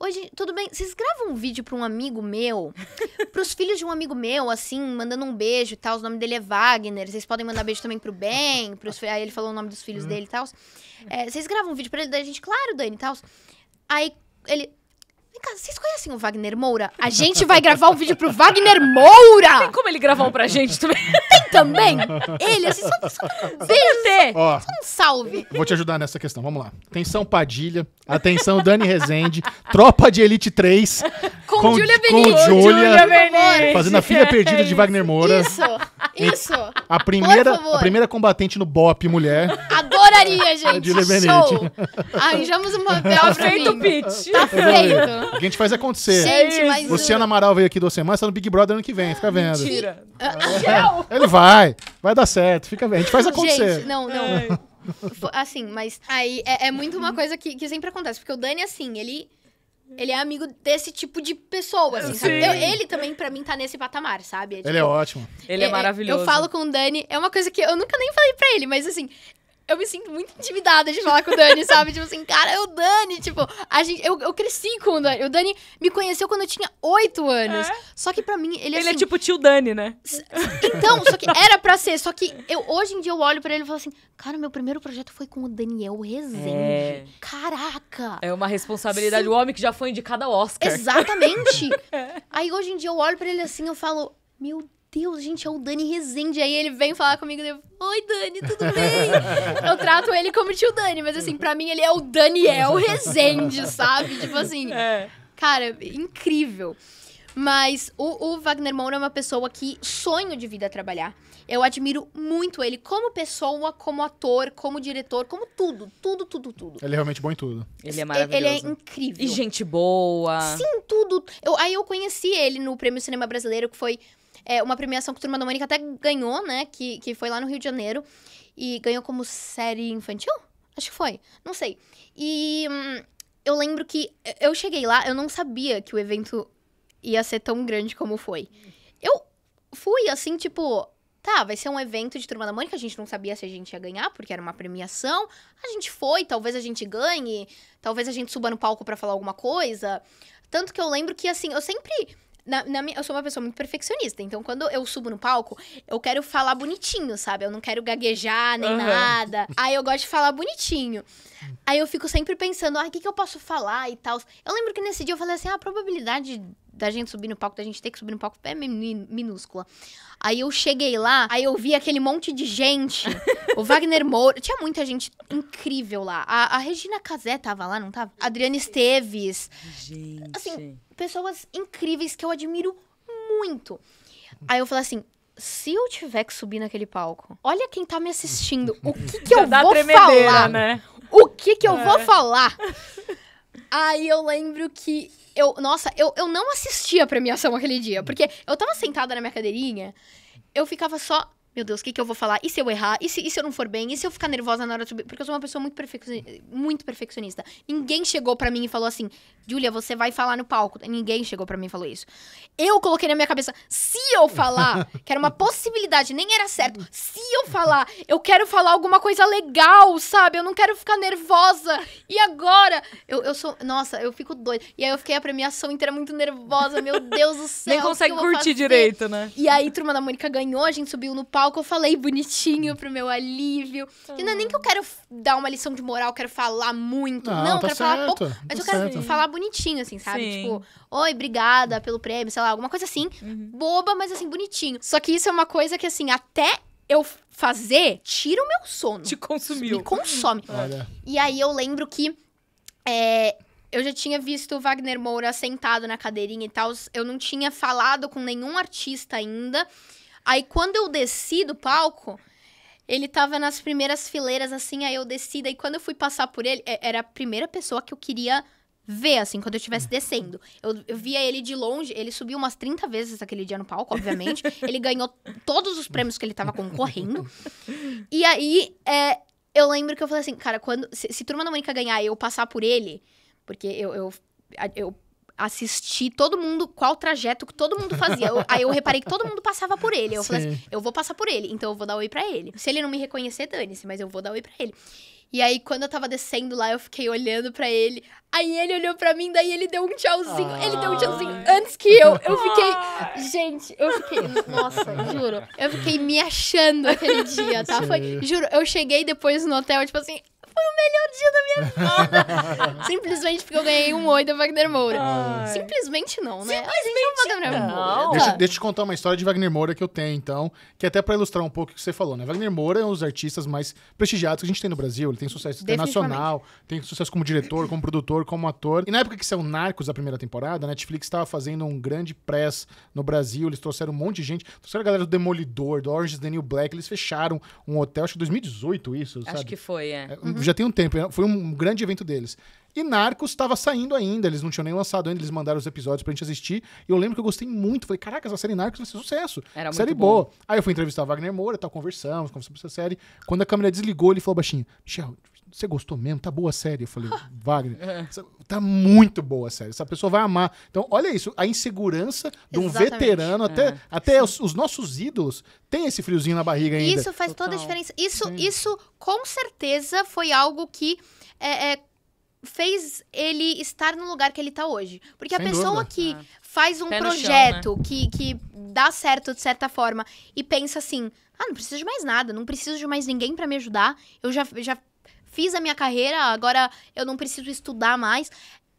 Hoje, tudo bem, vocês gravam um vídeo pra um amigo meu, [LAUGHS] pros filhos de um amigo meu, assim, mandando um beijo e tal. O nome dele é Wagner. Vocês podem mandar beijo também pro Ben, [LAUGHS] pros... aí ele falou o nome dos filhos hum. dele e tal. É, vocês gravam um vídeo pra ele, daí a gente, claro, Dani e tal. Aí ele, Vem cá, vocês conhecem o Wagner Moura? A [LAUGHS] gente vai gravar um vídeo pro Wagner Moura! Tem como ele gravar um pra gente também? [LAUGHS] Tem também! Ele, assim, só, só, veio ter! só um salve! Vou te ajudar nessa questão, vamos lá. Atenção Padilha, atenção Dani Rezende, Tropa de Elite 3, com, com Júlia Benite. Com Júlia Benite. Fazendo a filha perdida de Wagner Moura. Isso, isso. A primeira, a primeira combatente no BOP mulher. Adoraria, [LAUGHS] gente. Júlia Show. Arranjamos um papel tá feito, Pete. Tá, tá feito. O que a gente faz é acontecer. Gente, mas... Luciano Amaral veio aqui duas semanas, tá no Big Brother ano que vem. Fica ah, vendo. Mentira. ele vai. Vai dar certo. Fica vendo. A gente faz acontecer. Gente, não, não. Assim, mas aí é, é muito uma coisa que, que sempre acontece. Porque o Dani, assim, ele ele é amigo desse tipo de pessoa, assim, sabe? Eu, ele também, para mim, tá nesse patamar, sabe? É, tipo, ele é tipo, ótimo. Ele é, é, é maravilhoso. Eu falo com o Dani, é uma coisa que eu nunca nem falei para ele, mas assim, eu me sinto muito intimidada de falar com o Dani, [LAUGHS] sabe? tipo assim, cara, é o Dani. Tipo, a gente, eu, eu cresci com o Dani. O Dani me conheceu quando eu tinha oito anos. É? Só que para mim, ele é Ele assim, é tipo tio Dani, né? Então, só que era pra ser. Só que eu, hoje em dia eu olho para ele e falo assim, cara, meu primeiro projeto foi com o Daniel Rezende. É. Caraca! É uma responsabilidade. Sim. O homem que já foi indicado ao Oscar. Exatamente. [LAUGHS] É. Aí hoje em dia eu olho para ele assim, eu falo, meu Deus, gente, é o Dani Rezende. Aí ele vem falar comigo, eu, oi Dani, tudo bem? eu trato ele como tio Dani, mas assim, para mim ele é o Daniel Rezende, sabe? Tipo assim, é. cara, incrível. Mas o, o, Wagner Moura é uma pessoa que sonho de vida trabalhar. Eu admiro muito ele como pessoa, como ator, como diretor, como tudo, tudo, tudo, tudo. Ele é realmente bom em tudo. Ele é maravilhoso. Ele é incrível. E gente boa. Sim, tudo. Eu, aí eu conheci ele no Prêmio Cinema Brasileiro, que foi é, uma premiação que o Turma da Mônica até ganhou, né? Que, que foi lá no Rio de Janeiro. E ganhou como série infantil? Acho que foi. Não sei. E hum, eu lembro que eu cheguei lá, eu não sabia que o evento ia ser tão grande como foi. Eu fui assim, tipo, tá, vai ser um evento de Turma da Mônica, a gente não sabia se a gente ia ganhar, porque era uma premiação. A gente foi, talvez a gente ganhe, talvez a gente suba no palco para falar alguma coisa. Tanto que eu lembro que, assim, eu sempre na, na, eu sou uma pessoa muito perfeccionista, então quando eu subo no palco, eu quero falar bonitinho, sabe? Eu não quero gaguejar nem uhum. nada. Aí eu gosto de falar bonitinho. Aí eu fico sempre pensando, ah, o que, que eu posso falar e tal. Eu lembro que nesse dia eu falei assim, ah, a probabilidade da gente subir no palco, da gente ter que subir no palco, é minúscula. Aí eu cheguei lá, aí eu vi aquele monte de gente. [LAUGHS] o Wagner Moura, tinha muita gente incrível lá. A, a Regina Casé tava lá, não tava? Adriana Esteves. Gente. Assim, pessoas incríveis que eu admiro muito. Aí eu falei assim, se eu tiver que subir naquele palco, olha quem tá me assistindo. O que que [LAUGHS] eu vou falar? Né? O que que eu é. vou falar? [LAUGHS] Aí eu lembro que eu, nossa, eu, eu não assistia a premiação aquele dia, porque eu tava sentada na minha cadeirinha, eu ficava só meu Deus, o que, que eu vou falar? E se eu errar? E se, e se eu não for bem? E se eu ficar nervosa na hora de subir? Porque eu sou uma pessoa muito, perfeccionista. Muito perfeccionista. Ninguém chegou para mim e falou assim, Julia, você vai falar no palco. Ninguém chegou para mim e falou isso. Eu coloquei na minha cabeça, se eu falar, [LAUGHS] que era uma possibilidade, nem era certo, se eu falar, eu quero falar alguma coisa legal, sabe? Eu não quero ficar nervosa. E agora? Eu, eu sou. Nossa, eu fico doida. E aí eu fiquei a premiação inteira muito nervosa, meu Deus do [LAUGHS] céu. Nem consegue curtir direito, né? E aí, turma da Mônica ganhou, a gente subiu no palco que eu falei bonitinho pro meu alívio. Hum. E não é nem que eu quero dar uma lição de moral, quero falar muito. Não, não tá quero certo, falar pouco. Tá mas tá eu quero certo. falar bonitinho, assim, sabe? Sim. Tipo, oi, obrigada pelo prêmio, sei lá, alguma coisa assim. Uhum. Boba, mas assim, bonitinho. Só que isso é uma coisa que, assim, até eu fazer, tira o meu sono. Te consumiu. Me consome. Olha. E aí eu lembro que. É, eu já tinha visto o Wagner Moura sentado na cadeirinha e tal. Eu não tinha falado com nenhum artista ainda. Aí quando eu desci do palco, ele tava nas primeiras fileiras, assim, aí eu desci. Daí quando eu fui passar por ele, é, era a primeira pessoa que eu queria ver, assim, quando eu estivesse uhum. descendo. Eu, eu, via ele de longe, ele subiu umas 30 vezes aquele dia no palco, obviamente. [LAUGHS] ele ganhou todos os prêmios que ele tava concorrendo. [LAUGHS] E aí, é, eu lembro que eu falei assim, cara, quando. Se, se Turma da Mônica ganhar e eu passar por ele, porque eu, eu, eu assistir todo mundo, qual trajeto que todo mundo fazia. Eu, aí eu reparei que todo mundo passava por ele. Eu Sim. falei assim, eu vou passar por ele, então eu vou dar oi para ele. Se ele não me reconhecer, dane-se, mas eu vou dar oi para ele. E aí, quando eu tava descendo lá, eu fiquei olhando para ele. Aí ele olhou para mim, daí ele deu um tchauzinho. Ai. Ele deu um tchauzinho antes que eu. Eu fiquei. Ai. Gente, eu fiquei. Nossa, juro. Eu fiquei me achando aquele dia, tá? Foi. Juro, eu cheguei depois no hotel, tipo assim foi o melhor dia da minha vida. [LAUGHS] Simplesmente porque eu ganhei um oi da Wagner Moura. Ai. Simplesmente não, né? Simplesmente é não. Deixa, deixa eu te contar uma história de Wagner Moura que eu tenho, então, que é até para ilustrar um pouco o que você falou, né? Wagner Moura é um dos artistas mais prestigiados que a gente tem no Brasil. Ele tem sucesso internacional, tem sucesso como diretor, como produtor, como ator. E na época que saiu Narcos da primeira temporada, a Netflix estava fazendo um grande press no Brasil. Eles trouxeram um monte de gente. Trouxeram a galera do Demolidor, do Orange is the New Black. Eles fecharam um hotel, acho que 2018 isso, Acho que foi, é. é uhum já tem um tempo, é, foi um grande evento deles. E Narcos estava saindo ainda, eles não tinham nem lançado ainda, eles mandaram os episódios pra gente assistir. E eu lembro que eu gostei muito, falei, caraca, essa série Narcos vai ser sucesso. Era série é boa. Aí eu fui entrevistar o Wagner Moura, tal, conversamos, conversamos sobre essa série. Quando a câmera desligou, ele falou baixinho, Michel, você gostou mesmo? Tá boa a série. Eu falei, [LAUGHS] Wagner, é. tá muito boa a série. Essa pessoa vai amar. Então, olha isso, a insegurança de um Exatamente. veterano, até, é. até os, os, nossos ídolos têm esse friozinho na barriga ainda. Isso faz Total. toda a diferença. Isso, isso com certeza foi algo que é, é, fez ele estar no lugar que ele tá hoje. Porque Sem a pessoa dúvida. que é. faz um Pé projeto chão, né? que, que dá certo de certa forma e pensa assim: ah, não preciso de mais nada, não preciso de mais ninguém para me ajudar, eu já, já fiz a minha carreira, agora eu não preciso estudar mais.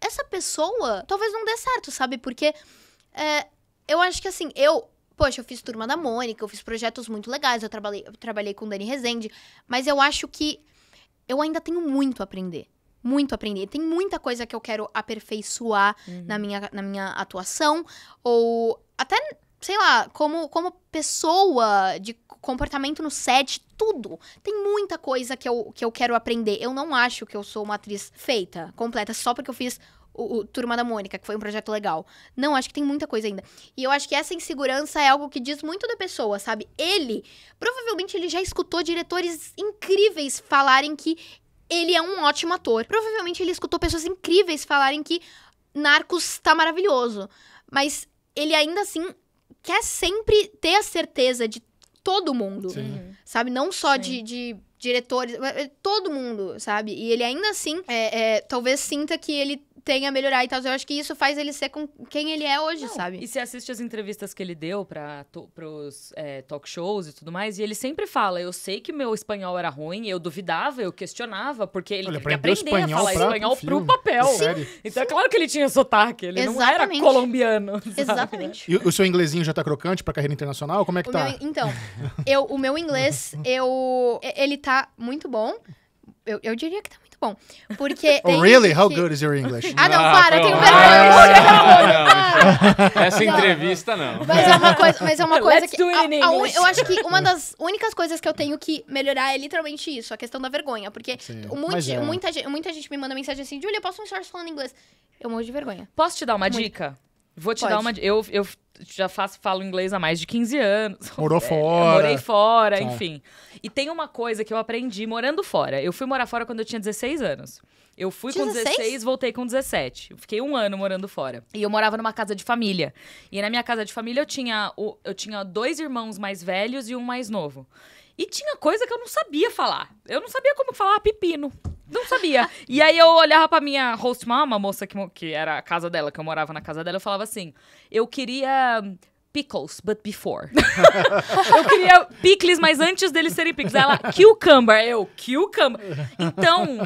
Essa pessoa talvez não dê certo, sabe? Porque é, eu acho que assim, eu. Poxa, eu fiz Turma da Mônica, eu fiz projetos muito legais, eu trabalhei, eu trabalhei com Dani Rezende, mas eu acho que eu ainda tenho muito a aprender muito aprender. Tem muita coisa que eu quero aperfeiçoar uhum. na, minha, na minha atuação, ou até, sei lá, como, como pessoa, de comportamento no set, tudo. Tem muita coisa que eu, que eu quero aprender. Eu não acho que eu sou uma atriz feita, completa, só porque eu fiz o, o, Turma da Mônica, que foi um projeto legal. Não, acho que tem muita coisa ainda. E eu acho que essa insegurança é algo que diz muito da pessoa, sabe? Ele, provavelmente ele já escutou diretores incríveis falarem que ele é um ótimo ator. Provavelmente ele escutou pessoas incríveis falarem que Narcos tá maravilhoso. Mas ele ainda assim quer sempre ter a certeza de todo mundo. Sim. Uhum. Sabe? Não só de, de diretores, é, todo mundo, sabe? E ele ainda assim, é, é, talvez sinta que ele tem a melhorar e tal. Eu acho que isso faz ele ser com quem ele é hoje, Não, sabe? E você assiste as entrevistas que ele deu para os é, talk shows e tudo mais, e ele sempre fala: Eu sei que meu espanhol era ruim, eu duvidava, eu questionava, porque ele aprendeu que aprender a falar espanhol pro, pro papel. Sim, então sim. é claro que ele tinha sotaque, ele Exatamente. não era colombiano. [LAUGHS] Sabe? Né? Exatamente. E o seu inglesinho já tá crocante pra carreira internacional? Como é que o tá? Meu, então, eu, o meu inglês, [LAUGHS] eu, ele tá muito bom. Eu, eu diria que tá muito bom. Porque. [LAUGHS] Oh, really? Que... How good is your English? Ah, não, ah, para, eu tenho vergonha. Ah, Essa entrevista não. Mas é uma coisa, mas é uma [LAUGHS] coisa Let's que. A, a un... eu acho que uma das únicas coisas que eu tenho que melhorar é literalmente isso, a questão da vergonha. Porque Sim, é. muita, gente, muita gente me manda mensagem assim, Julia, posso um short falando inglês? Eu morro de vergonha. Posso te dar uma muito. dica? Vou te Pode. dar uma. Eu, eu já faço, falo inglês há mais de 15 anos. Morou [LAUGHS] é, fora. morei fora, tá. enfim. E tem uma coisa que eu aprendi morando fora. Eu fui morar fora quando eu tinha 16 anos. Eu fui 16? com 16, voltei com 17. Eu fiquei um ano morando fora. E eu morava numa casa de família. E na minha casa de família eu tinha, eu tinha dois irmãos mais velhos e um mais novo. E tinha coisa que eu não sabia falar. Eu não sabia como falar pepino não sabia. e aí eu olhava pra minha host mama, moça que, que era a casa dela, que eu morava na casa dela, eu falava assim: eu queria pickles, but before. [LAUGHS] eu queria picles, mas antes deles serem picles, Ela, cucumber. Eu, cucumber. Então,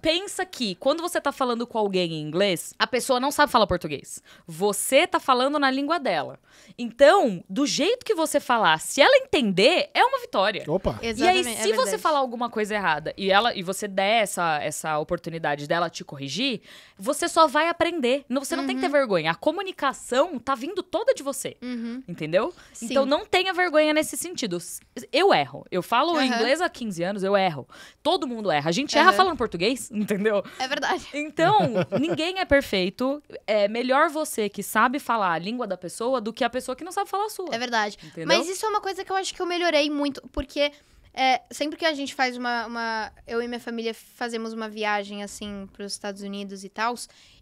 pensa que quando você tá falando com alguém em inglês, a pessoa não sabe falar português. Você tá falando na língua dela. Então, do jeito que você falar, se ela entender, é uma vitória. Opa. Exatamente, e aí, se é você falar alguma coisa errada e ela e você der essa, essa oportunidade dela te corrigir, você só vai aprender. Você não uhum. tem que ter uhum. vergonha. A comunicação tá vindo toda de você. Uhum. Uhum. Entendeu? Então, Sim. Então não tenha vergonha nesse sentido. Eu erro. Eu falo uhum. inglês há 15 anos, eu erro. Todo mundo erra. A gente uhum. erra falando português, [LAUGHS] entendeu? É verdade. Então, [LAUGHS] ninguém é perfeito. É melhor você que sabe falar a língua da pessoa do que a pessoa que não sabe falar a sua. É verdade. Entendeu? Mas isso é uma coisa que eu acho que eu melhorei muito, porque. É, sempre que a gente faz uma, uma, Eu e minha família fazemos uma viagem, assim, para os Estados Unidos e tal,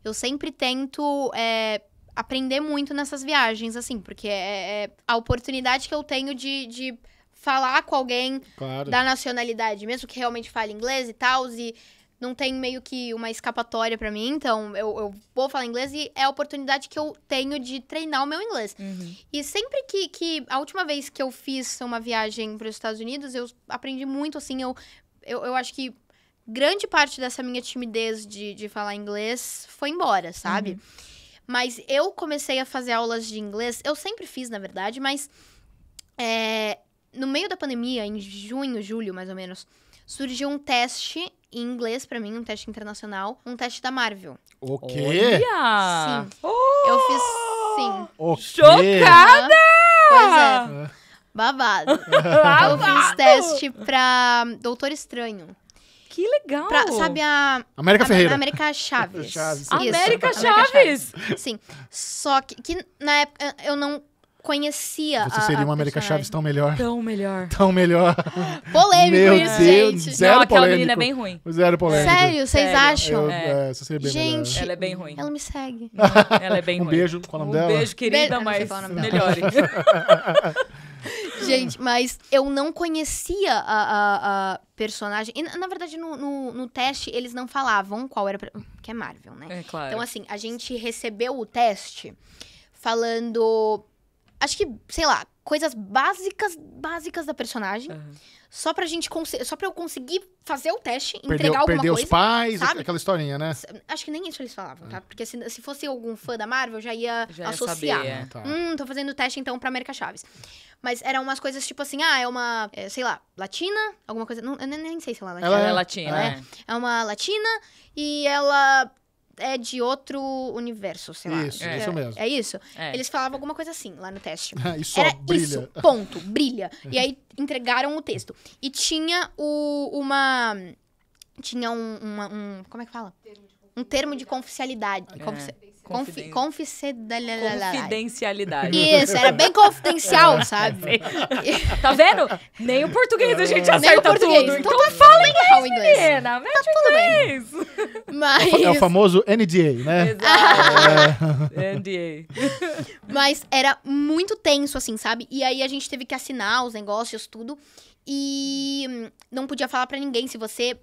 eu sempre tento é, aprender muito nessas viagens, assim, porque é, é a oportunidade que eu tenho de, de falar com alguém claro. da nacionalidade, mesmo que realmente fale inglês e tal, e não tem meio que uma escapatória para mim, então eu, eu, vou falar inglês e é a oportunidade que eu tenho de treinar o meu inglês. Uhum. E sempre que, que. A última vez que eu fiz uma viagem para os Estados Unidos, eu aprendi muito, assim, eu, eu, eu acho que grande parte dessa minha timidez de, de falar inglês foi embora, sabe? Uhum. Mas eu comecei a fazer aulas de inglês, eu sempre fiz, na verdade, mas é, no meio da pandemia, em junho, julho mais ou menos, surgiu um teste em inglês para mim, um teste internacional, um teste da Marvel. O quê? Olha! Sim. Oh! Eu fiz sim. O Chocada! Pois é. é. Babado. [LAUGHS] eu fiz teste pra Doutor Estranho. Que legal! Pra, sabe a. América a, Ferreira. América Chaves. [LAUGHS] Chaves. América Chaves! Sim. Só que, que na época eu não conhecia Você a, seria uma América personagem. Chaves tão melhor. Tão melhor. Tão melhor. [LAUGHS] Polêmico Meu isso, Deus, gente. Zero não, aquela polêmico. menina é bem ruim. Zero polêmico. Sério, vocês acham? Eu, é. É, você gente, melhor. ela é bem ruim. Ela me segue. ela é bem um ruim. Um beijo, qual é o nome um dela? Um beijo, querida, Be mas é melhore. [LAUGHS] Gente, mas eu não conhecia a, a, a personagem. E, na verdade, no, no, no, teste, eles não falavam qual era. Que é Marvel, né? É claro. Então, assim, a gente recebeu o teste falando. Acho que, sei lá, coisas básicas, básicas da personagem. Uhum só pra gente só pra eu conseguir fazer o teste, perdeu, entregar alguma perdeu coisa. Perder os pais, sabe? aquela historinha, né? Acho que nem isso eles falavam, tá? É. Porque se, se fosse algum fã da Marvel, eu já ia já associar. Ia saber, é. ah, tá. Hum, tô fazendo teste então pra América Chaves. Mas eram umas coisas tipo assim, ah, é uma, é, sei lá, latina, alguma coisa. Não, eu nem, sei se ela é latina. Ela é latina, né? é. é uma latina e ela é de outro universo, sei lá. Isso, é. isso mesmo. É isso? É. Eles falavam alguma coisa assim lá no teste. isso, [LAUGHS] ah, Era brilha. isso, ponto, brilha. e aí entregaram o texto. E tinha o, uma... Tinha um, uma, um... Como é que fala? Termo um termo de confidencialidade. É. Confi confidencialidade. Isso, era bem confidencial, sabe? [LAUGHS] tá vendo? Nem o português a gente acerta tudo. Então, então tá fala inglês, inglês, menina. tá tudo inglês. bem. Mas... É o é famoso NDA, né? Exato. [LAUGHS] É. NDA. Mas era muito tenso, assim, sabe? E aí a gente teve que assinar os negócios, tudo. E não podia falar para ninguém se você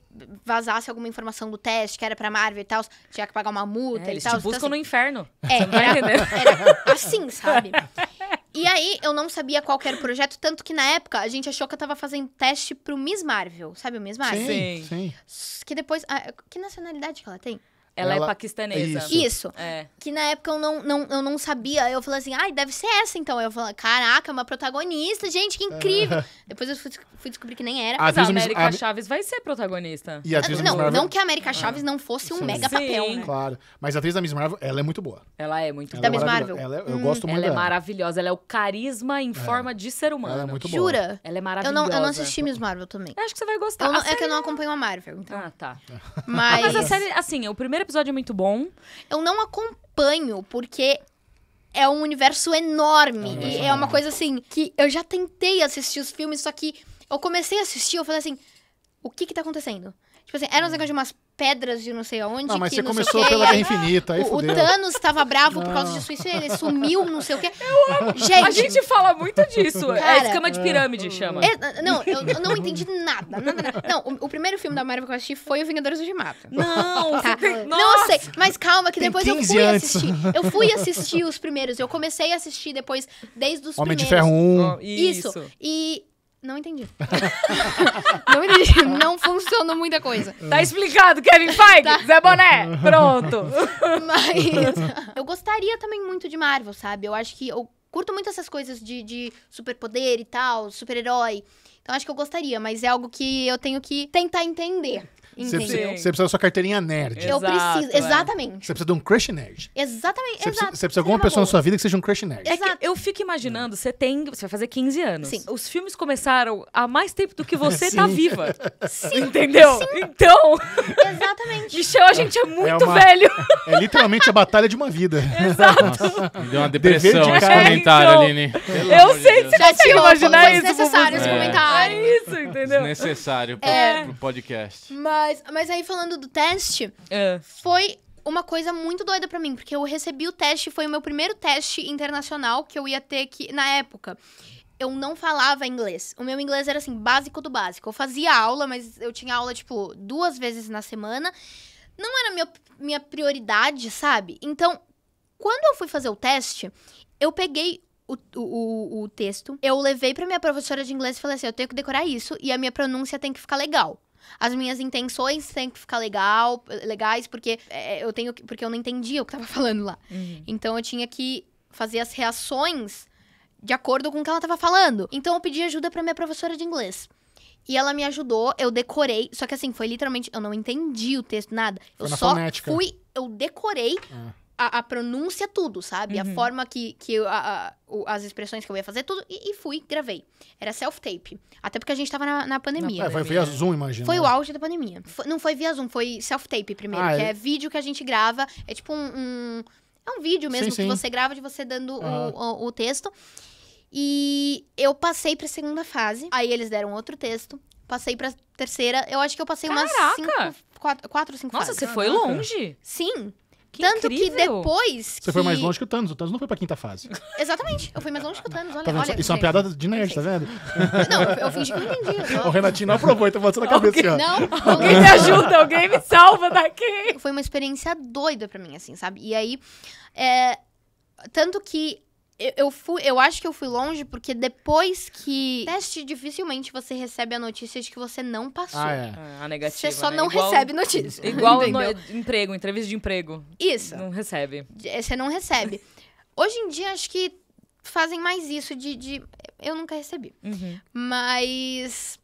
vazasse alguma informação do teste, que era pra Marvel e tal, tinha que pagar uma multa é, e eles tal. Eles buscam então, assim, no inferno. É, [LAUGHS] era, era assim, sabe? [LAUGHS] E aí, eu não sabia qual era o projeto, tanto que na época a gente achou que eu tava fazendo teste pro Miss Marvel. Sabe o Miss Marvel? Sim, sim. Que depois. A, ah, que nacionalidade que ela tem? Ela, ela, é paquistanesa. Isso. isso. É. Que na época eu não, não, eu não sabia. Eu falei assim, ai, deve ser essa então. Eu falei, caraca, é uma protagonista, gente, que incrível. É. [LAUGHS] Depois eu fui, fui, descobrir que nem era. Mas a América a... Chaves vai ser protagonista. E a não, Marvel... não que a América Chaves é. não fosse um Sim. mega Sim. papel. Né? Claro. Mas a atriz da Miss Marvel, ela é muito boa. Ela é muito ela boa. Da é Miss Marvel? Ela é, eu hum. gosto muito Ela é maravilhosa. Ela é o carisma em é. forma de ser humano. Ela é muito boa. Jura? Ela é maravilhosa. Eu não, eu não assisti Miss Marvel também. Eu acho que você vai gostar. É que eu não acompanho a Marvel, então. Ah, tá. Mas... Ah, mas a série, assim, o primeiro episódio é muito bom. Eu não acompanho, porque é um universo enorme. É um e é uma coisa assim que eu já tentei assistir os filmes, só que eu comecei a assistir, eu falei assim: o que que tá acontecendo? Tipo assim, era um hum. negócio de umas pedras de não sei aonde. Não, mas você começou pela Guerra Infinita, aí o, fudeu. o Thanos tava bravo por causa disso, isso, ele sumiu, não sei o quê. Eu amo. Gente, a gente fala muito disso. É Cara, é escama de pirâmide, chama. É, não, eu, eu, não entendi nada. nada, nada. Não, o, o, primeiro filme da Marvel que eu assisti foi o Vingadores Ultimato. Não, tá? Tem... Não sei, mas calma, que depois eu fui antes. assistir. Eu fui assistir os primeiros, eu comecei a assistir depois, desde os Homem primeiros. Homem de Ferro 1. isso. isso. E não entendi. [LAUGHS] não entendi. Não funcionou muita coisa. Tá explicado, Kevin Feige, tá. Zé Boné. Pronto. [LAUGHS] Mas [LAUGHS] eu gostaria também muito de Marvel, sabe? Eu acho que eu curto muito essas coisas de, de superpoder e tal, super-herói. Então acho que eu gostaria, mas é algo que eu tenho que tentar entender. Você precisa, da sua carteirinha nerd. Eu preciso, é. exatamente. Você precisa de um crush nerd. Exatamente, Você precisa, precisa de alguma pessoa na sua vida que seja um crush nerd. É que eu fico imaginando, você tem. Você vai fazer 15 anos. Sim. Os filmes começaram há mais tempo do que você tá viva. Sim, Entendeu? Então, exatamente. Michel, a gente é, é muito uma- velho. É literalmente a batalha de uma vida. Nossa, me deu uma depressão esse comentário, É, Aline. Eu sei que você Já consegue imaginar isso. É necessárias esse comentário. É isso, entendeu? Desnecessário pro, É. pro podcast. Mas, mas aí falando do teste, é. foi uma coisa muito doida para mim, porque eu recebi o teste, foi o meu primeiro teste internacional que eu ia ter que na época. Eu não falava inglês. O meu inglês era assim, básico do básico. Eu fazia aula, mas eu tinha aula tipo duas vezes na semana. Não era minha, minha prioridade, sabe? Então, quando eu fui fazer o teste, eu peguei o, o, o texto, eu levei para minha professora de inglês e falei assim: eu tenho que decorar isso e a minha pronúncia tem que ficar legal. As minhas intenções têm que ficar legal, legais, porque é, é eu tenho porque eu não entendia o que tava [LAUGHS] falando lá. Uhum. Então eu tinha que fazer as reações de acordo com o que ela tava falando. Então eu pedi ajuda para minha professora de inglês. E ela me ajudou, eu decorei. Só que assim, foi literalmente. Eu não entendi o texto, nada. Foi eu só fonética. fui. Eu decorei ah a, a pronúncia, tudo, sabe? Uhum. A forma que, que eu, a, a, as expressões que eu ia fazer, tudo. E, e fui, gravei. Era self-tape. Até porque a gente tava na, na pandemia. Na, é, foi né? via Zoom, imagina. Foi né? o auge da pandemia. Foi, não foi via Zoom, foi self-tape primeiro. Ah, que é... é... vídeo que a gente grava. É tipo um... um é um vídeo mesmo sim, sim. que você grava de você dando o, o, o texto. E eu passei pra segunda fase. Aí eles deram outro texto. Passei pra terceira. Eu acho que eu passei Caraca. umas cinco, quatro, quatro cinco Nossa, fases. Nossa, você foi longe. Sim. Que Tanto incrível. que depois. Você que... foi mais longe que o Thanos. O Thanos não foi pra quinta fase. Exatamente. Eu fui mais longe que o Thanos. Tá olha, tá olha Isso é uma piada de nerd, tá vendo? [LAUGHS] Não, eu, eu fingi que não entendi. Só... O Renatinho não aprovou, então você na cabeça. Alguém, não, não, alguém me ajuda, alguém me salva daqui. Foi uma experiência doida pra mim, assim, sabe? E aí. É... Tanto que eu, eu, fui, eu acho que eu fui longe porque depois que teste, dificilmente você recebe a notícia de que você não passou. Ah, é. Ah, a negativa. Você só né? não igual, recebe notícia. Igual no emprego, entrevista de emprego. Isso. Não recebe. É, você não recebe. [LAUGHS] Hoje em dia, acho que fazem mais isso de. de... Eu nunca recebi. Uhum. Mas.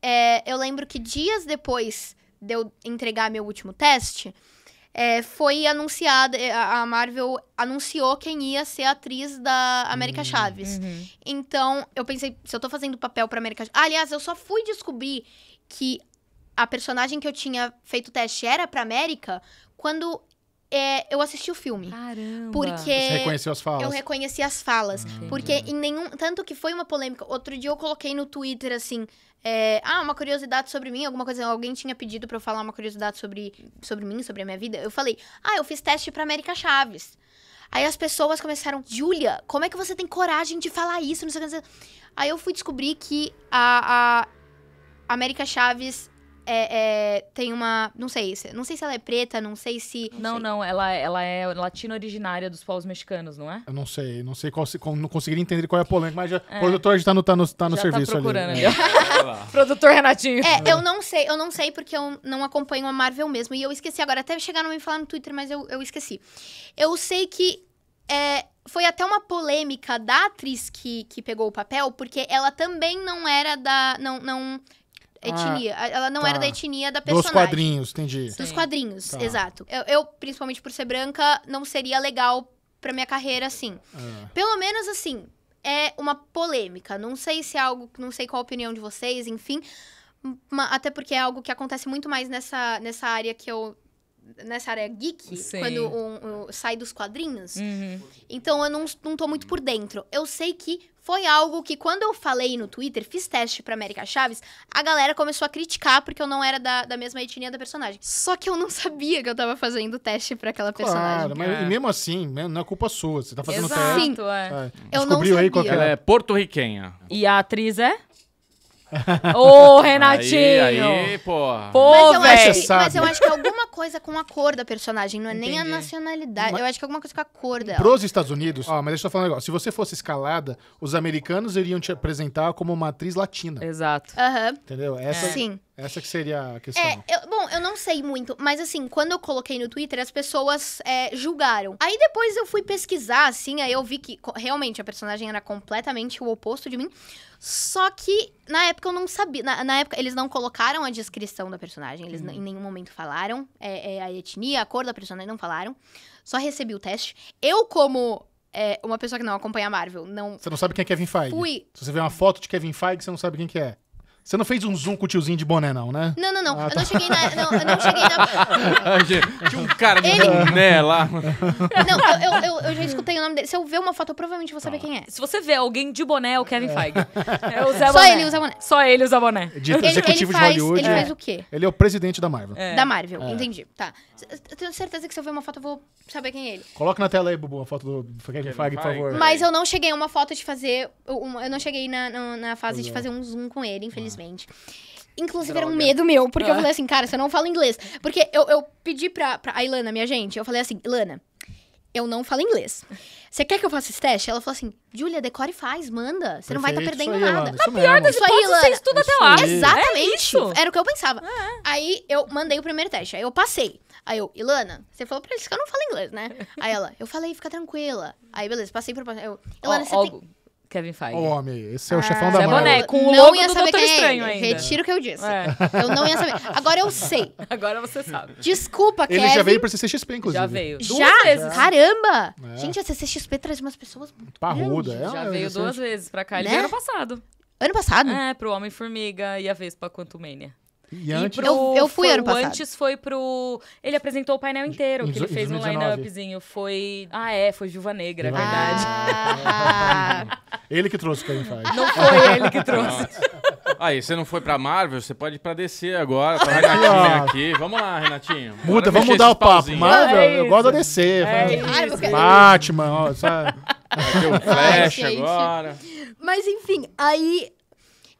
É, eu lembro que dias depois de eu entregar meu último teste é, foi anunciada, é, a Marvel anunciou quem ia ser a atriz da América uhum, Chaves. Uhum. Então, eu pensei, se eu tô fazendo papel pra América Chaves. Ah, aliás, eu só fui descobrir que a personagem que eu tinha feito o teste era pra América quando é, eu assisti o filme. Caramba. Porque. Você reconheceu as falas? Eu reconheci as falas. Ah, porque em nenhum. Tanto que foi uma polêmica. Outro dia eu coloquei no Twitter assim. É, ah, uma curiosidade sobre mim, alguma coisa. Alguém tinha pedido para eu falar uma curiosidade sobre, sobre mim, sobre a minha vida. Eu falei, ah, eu fiz teste pra América Chaves. Aí as pessoas começaram, Julia como é que você tem coragem de falar isso? Não sei o que. Aí eu fui descobrir que a, a América Chaves é, é, tem uma. Não sei, não sei se ela é preta, não sei se. Não, não, não ela, ela é latina originária dos povos mexicanos, não é? Eu não sei, não sei qual. Não conseguiria entender qual é a polêmica, mas já, é. o produtor já tá no, tá no, tá no já tá serviço tá procurando ali. É. ali. [LAUGHS] produtor Renatinho. É, eu não sei, eu não sei porque eu não acompanho a Marvel mesmo. E eu esqueci agora, até chegaram a me falar no Twitter, mas eu, eu esqueci. Eu sei que é, foi até uma polêmica da atriz que, que pegou o papel, porque ela também não era da. Não, não ah. etnia. Ah, ela não tá. era da etnia da personagem. Dos quadrinhos, entendi. Sim. Dos quadrinhos, tá. exato. Eu, eu, principalmente por ser branca, não seria legal pra minha carreira, assim. É. Pelo menos, assim, é uma polêmica. Não sei se é algo... Não sei qual a opinião de vocês, enfim. Até porque é algo que acontece muito mais nessa, nessa área que eu nessa área geek, Sim. quando um, um, sai dos quadrinhos. Uhum. Então eu não, não tô muito por dentro. Eu sei que foi algo que, quando eu falei no Twitter, fiz teste pra América Chaves, a galera começou a criticar porque eu não era da, da mesma etnia da personagem. Só que eu não sabia que eu tava fazendo teste pra aquela claro, personagem. mas é. mesmo assim, né, não é culpa sua. Você tá fazendo Exato, teste. Sim, é. é. Eu não sabia. aí qual que é. ela é porto-riquenha. E a atriz é? Ô, Renatinho! Aí, aí Pô, mas, eu acho que, é mas eu acho que alguma coisa com a cor da personagem, não é Entendi. nem a nacionalidade. Mas... Eu acho que alguma coisa com a cor dela. Pros Estados Unidos, ó, mas deixa eu falar um negócio. Se você fosse escalada, os americanos iriam te apresentar como uma atriz latina. Exato. Uhum. Entendeu? Essa, é. Sim. Essa que seria a é, questão. É, eu, bom, eu não sei muito, mas assim, quando eu coloquei no Twitter, as pessoas é, julgaram. Aí depois eu fui pesquisar, assim, aí eu vi que realmente a personagem era completamente o oposto de mim. Só que na época eu não sabia. Na, na época eles não colocaram a descrição da personagem, eles hum. em nenhum momento falaram. É, é, a etnia, a cor da personagem, não falaram. Só recebi o teste. Eu, como é, uma pessoa que não acompanha a Marvel. Não... Você não sabe quem é Kevin Feige. Fui. Se você vê uma foto de Kevin Feige, você não sabe quem que é. Você não fez um zoom com o tiozinho de boné, não, né? Não, não, não. Ah, tá. Eu não cheguei na. Não, eu não cheguei na. [LAUGHS] Ah, tinha um cara de Ele... boné lá. Não, eu, eu, eu, já escutei o nome dele. Se eu ver uma foto, eu provavelmente vou saber tá. quem é. Se você ver alguém de boné, é o Kevin é. Feige. [LAUGHS] É o Zé Só boné. ele usa boné. Só ele usa boné. De ele, executivo ele faz, de Hollywood. Ele é. faz o quê? Ele é o presidente da Marvel. É. Da Marvel, é. entendi. Tá. Eu tenho certeza que se eu ver uma foto, eu vou saber quem é ele. Coloca na tela aí, Bubu, a foto do Kevin, Kevin Feige, por favor. Mas eu não cheguei a uma foto de fazer. Eu não cheguei na, na fase de é. fazer um zoom com ele, infelizmente infelizmente. Inclusive, Droga. era um medo meu, porque ah. eu falei assim, cara, você não fala inglês. Porque eu, eu pedi pra, pra a Ilana, minha gente, eu falei assim, Ilana, eu não falo inglês. Você quer que eu faça esse teste? Ela falou assim, Julia decora e faz, manda. Você não vai estar tá perdendo aí, nada. Na pior das hipóteses, você estuda até lá. Exatamente. É era o que eu pensava. Ah, é. Aí, eu mandei o primeiro teste. Aí, eu passei. Aí eu, Ilana, você falou pra eles que eu não falo inglês, né? [LAUGHS] Aí ela, eu falei, fica tranquila. Aí beleza, passei pro. Eu, Ilana, ó, você tem... Kevin Feige. O homem, esse é o ah, chefão é da Marvel. É com o não ia do saber Doutor é Estranho é ainda. Retiro o que eu disse. É. [LAUGHS] Eu não ia saber. Agora eu sei. [LAUGHS] Agora você sabe. Desculpa, Ele Kevin. Ele já veio pra CCXP, inclusive. Já veio. Duas já? Vezes. Caramba! É. Gente, a CCXP traz umas pessoas muito Parruda. É, já veio é duas tipo vezes pra cá. Ele né? veio ano passado. Ano passado? É, pro Homem-Formiga e a Vespa Quantumania. E antes... E pro, eu, eu fui foi, ano passado. Antes foi pro... Ele apresentou o painel inteiro em, que ele fez no um line-upzinho. Foi... Ah, é. Foi Juva Negra, é verdade. Ah. ele que trouxe o Kevin Feige. Não foi ele que trouxe. [LAUGHS] Aí, você não foi pra Marvel, você pode ir pra DC agora. pra Renatinho aqui. Vamos lá, Renatinho. Muda, vamos mudar o papo. Marvel, é eu gosto da DC. É Batman, ó, sabe? Vai ter o Flash Ai, agora. Mas enfim, aí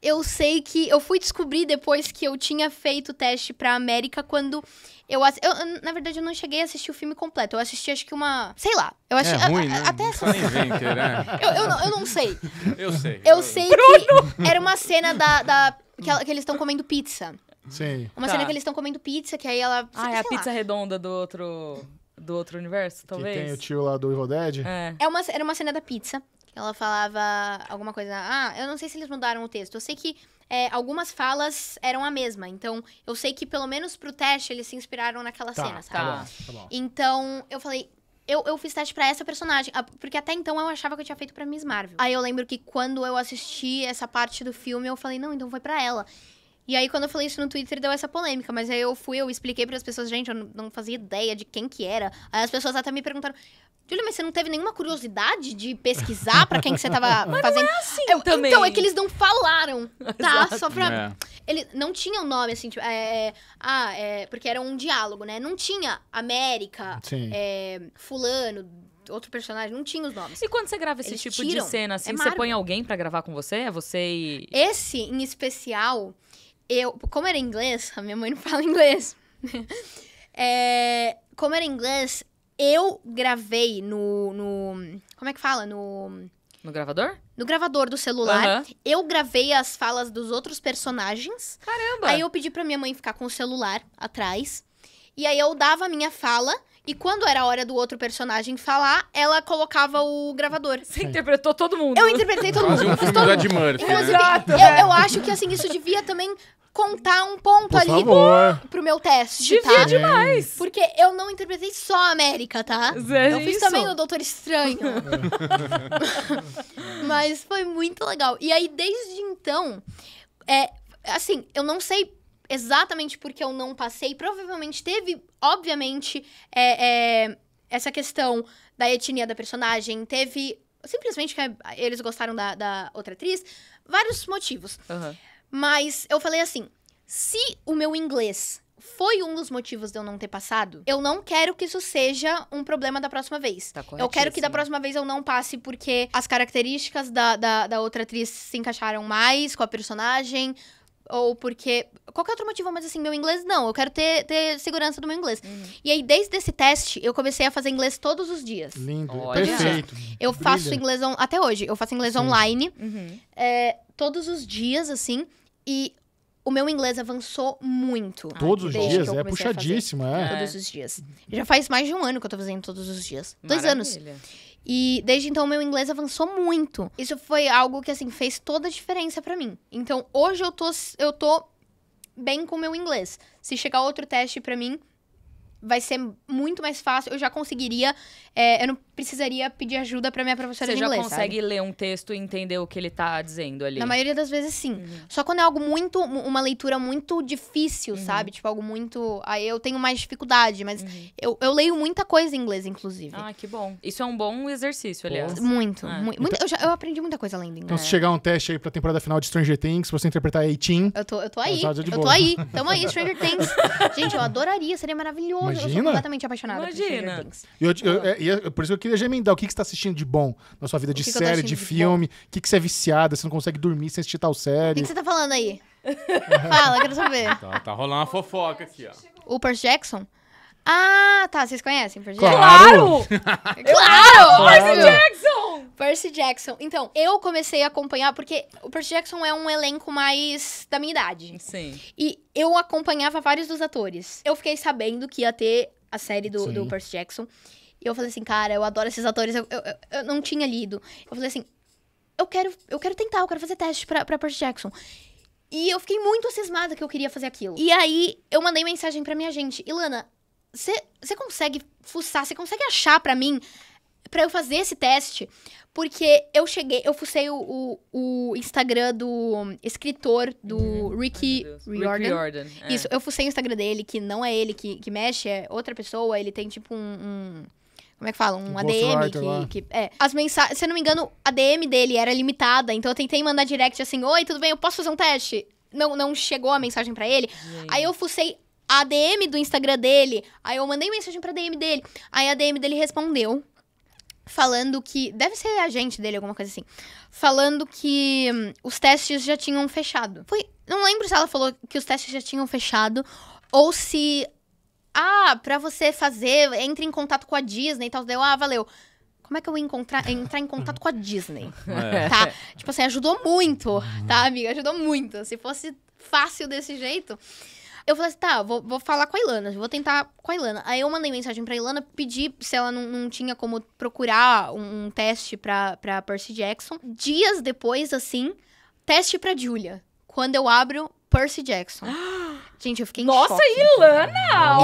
eu sei que eu fui descobrir depois que eu tinha feito o teste pra América quando eu, eu, na verdade, eu não cheguei a assistir o filme completo. Eu assisti, acho que uma. Sei lá. Eu acho É ruim, a, a, né? Até essa. Nem né? [LAUGHS] eu, eu, não, eu não sei. [LAUGHS] Eu sei. Eu, eu sei Bruno. que [LAUGHS] era uma cena da. da que, ela, que eles estão comendo pizza. Sim. Uma tá. cena que eles estão comendo pizza, que aí ela. Ah, é a lá. pizza redonda do outro. Do outro universo, talvez? Que tem o tio lá do Evil Dead? É. é uma, era uma cena da pizza ela falava alguma coisa. Ah, eu não sei se eles mudaram o texto. Eu sei que é, algumas falas eram a mesma. Então, eu sei que pelo menos pro teste eles se inspiraram naquela tá, cena, tá sabe? Tá, bom, tá bom. Então, eu falei. Eu, eu fiz teste para essa personagem, porque até então eu achava que eu tinha feito pra Miss Marvel. Aí eu lembro que quando eu assisti essa parte do filme, eu falei, não, então foi para ela. E aí, quando eu falei isso no Twitter, deu essa polêmica. Mas aí eu fui, eu expliquei para as pessoas, gente, eu não fazia ideia de quem que era. Aí as pessoas até me perguntaram, Júlia, mas você não teve nenhuma curiosidade de pesquisar para quem que você tava [LAUGHS] mas fazendo? Não é assim é, eu, então, também. Então, é que eles não falaram, [LAUGHS] tá? Exato. Só pra... É. Ele não tinha o um nome, assim, tipo... É, é, ah, é, porque era um diálogo, né? Não tinha América, é, fulano, outro personagem, não tinha os nomes. E quando você grava esse eles tipo tiram. de cena, assim, você põe alguém para gravar com você? É você e... Esse, em especial, eu... Como era inglês, [LAUGHS] a minha mãe não fala inglês. como era inglês, eu gravei no, no. Como é que fala? No. No gravador? No gravador do celular. Uhum. Eu gravei as falas dos outros personagens. Caramba! Aí eu pedi pra minha mãe ficar com o celular atrás. E aí eu dava a minha fala. E quando era a hora do outro personagem falar, ela colocava o gravador. Você interpretou todo mundo. Eu interpretei todo Quase mundo. Um filme todo mundo. Murphy, Inclusive, né? eu, eu acho que assim, isso devia também contar um ponto ali pro meu teste, Devia tá? demais. Porque eu não interpretei só a América, tá? É eu fiz isso. também o Doutor Estranho. [LAUGHS] Mas foi muito legal. E aí, desde então, é, assim, eu não sei exatamente porque eu não passei. Provavelmente teve, obviamente, é, é, essa questão da etnia da personagem. Teve simplesmente que eles gostaram da, da outra atriz. Vários motivos. Uhum. Mas eu falei assim: se o meu inglês foi um dos motivos de eu não ter passado, eu não quero que isso seja um problema da próxima vez. Tá eu quero que da próxima vez eu não passe porque as características da, da, da outra atriz se encaixaram mais com a personagem, ou porque. Qualquer outro motivo, mas assim, meu inglês não. Eu quero ter, ter segurança do meu inglês. Uhum. E aí, desde esse teste, eu comecei a fazer inglês todos os dias. Lindo, Olha. perfeito. Eu Brilha. faço inglês on... até hoje, eu faço inglês Sim. online. Uhum. É, todos os dias, assim. E o meu inglês avançou muito. Todos os dias, é puxadíssimo, é. Todos os dias. Uhum. Já faz mais de um ano que eu tô fazendo todos os dias. Dois anos. E desde então o meu inglês avançou muito. Isso foi algo que assim fez toda a diferença para mim. Então hoje eu tô eu tô bem com o meu inglês. Se chegar outro teste para mim, vai ser muito mais fácil. Eu já conseguiria é, eu não precisaria pedir ajuda para minha professora Você de inglês. Você já consegue sabe? ler um texto e entender o que ele tá dizendo ali? Na maioria das vezes, sim. Uhum. Só quando é algo muito. Uma leitura muito difícil, uhum. sabe? Tipo, algo muito. Aí eu tenho mais dificuldade, mas uhum. eu, eu leio muita coisa em inglês, inclusive. Ah, que bom. Isso é um bom exercício, aliás. Muito. É. muito, eu, já, eu, aprendi muita coisa lendo então, inglês. Então, se chegar um teste aí pra temporada final de Stranger Things, você interpretar 18. Eu tô, eu tô aí. É eu boa. tô aí. [LAUGHS] Tamo aí, Stranger Things. Gente, eu adoraria, seria maravilhoso. Imagina? Eu sou completamente apaixonada Imagina. por Stranger Things. Eu, eu, eu é, é, por isso que eu queria já emendar. O que, que você tá assistindo de bom na sua vida de que série, que de, de filme? O que, que você é viciada? Você não consegue dormir sem assistir tal série? O que, que você tá falando aí? [LAUGHS] Fala, quero saber. Tá, tá rolando uma fofoca aqui, ó. O Percy Jackson? Ah, tá. Vocês conhecem Percy Jackson? Claro! claro! [LAUGHS] Percy Jackson! Percy Jackson. Então, eu comecei a acompanhar porque o Percy Jackson é um elenco mais da minha idade. Sim. E eu acompanhava vários dos atores. Eu fiquei sabendo que ia ter a série do, do Percy Jackson. E eu falei assim, cara, eu adoro esses atores, eu, eu, eu não tinha lido. Eu falei assim, eu quero, eu quero tentar, eu quero fazer teste pra, pra Percy Jackson. E eu fiquei muito cismada que eu queria fazer aquilo. E aí, eu mandei mensagem pra minha gente. Ilana, você consegue fuçar, você consegue achar pra mim, pra eu fazer esse teste? Porque eu cheguei, eu fucei o, o, o Instagram do escritor, do uhum. Ricky oh, Riordan. Rick é. Isso, eu fucei o Instagram dele, que não é ele que, que mexe, é outra pessoa. Ele tem, tipo, um... um como é que fala? Um, um ADM que, que, É. As mensagens. Se eu não me engano, a DM dele era limitada. Então eu tentei mandar direct assim: Oi, tudo bem? Eu posso fazer um teste? Não, não chegou a mensagem para ele. Aí eu fucei a DM do Instagram dele. Aí eu mandei mensagem pra DM dele. Aí a DM dele respondeu. Falando que. Deve ser a gente dele, alguma coisa assim. Falando que hum, os testes já tinham fechado. Foi. Não lembro se ela falou que os testes já tinham fechado ou se ah, pra você fazer, entre em contato com a Disney e tal. Deu, ah, valeu. Como é que eu ia encontrar, entrar em contato com a Disney? É. Tá? Tipo assim, ajudou muito, tá, amiga? Ajudou muito. Se fosse fácil desse jeito. Eu falei assim, tá, vou, vou falar com a Ilana, vou tentar com a Ilana. Aí eu mandei mensagem pra Ilana, pedi se ela não, não tinha como procurar um, um, teste pra, pra Percy Jackson. Dias depois, assim, teste pra Julia. Quando eu abro Percy Jackson. [GASPS] Gente, eu fiquei Nossa, em choque. Ilana!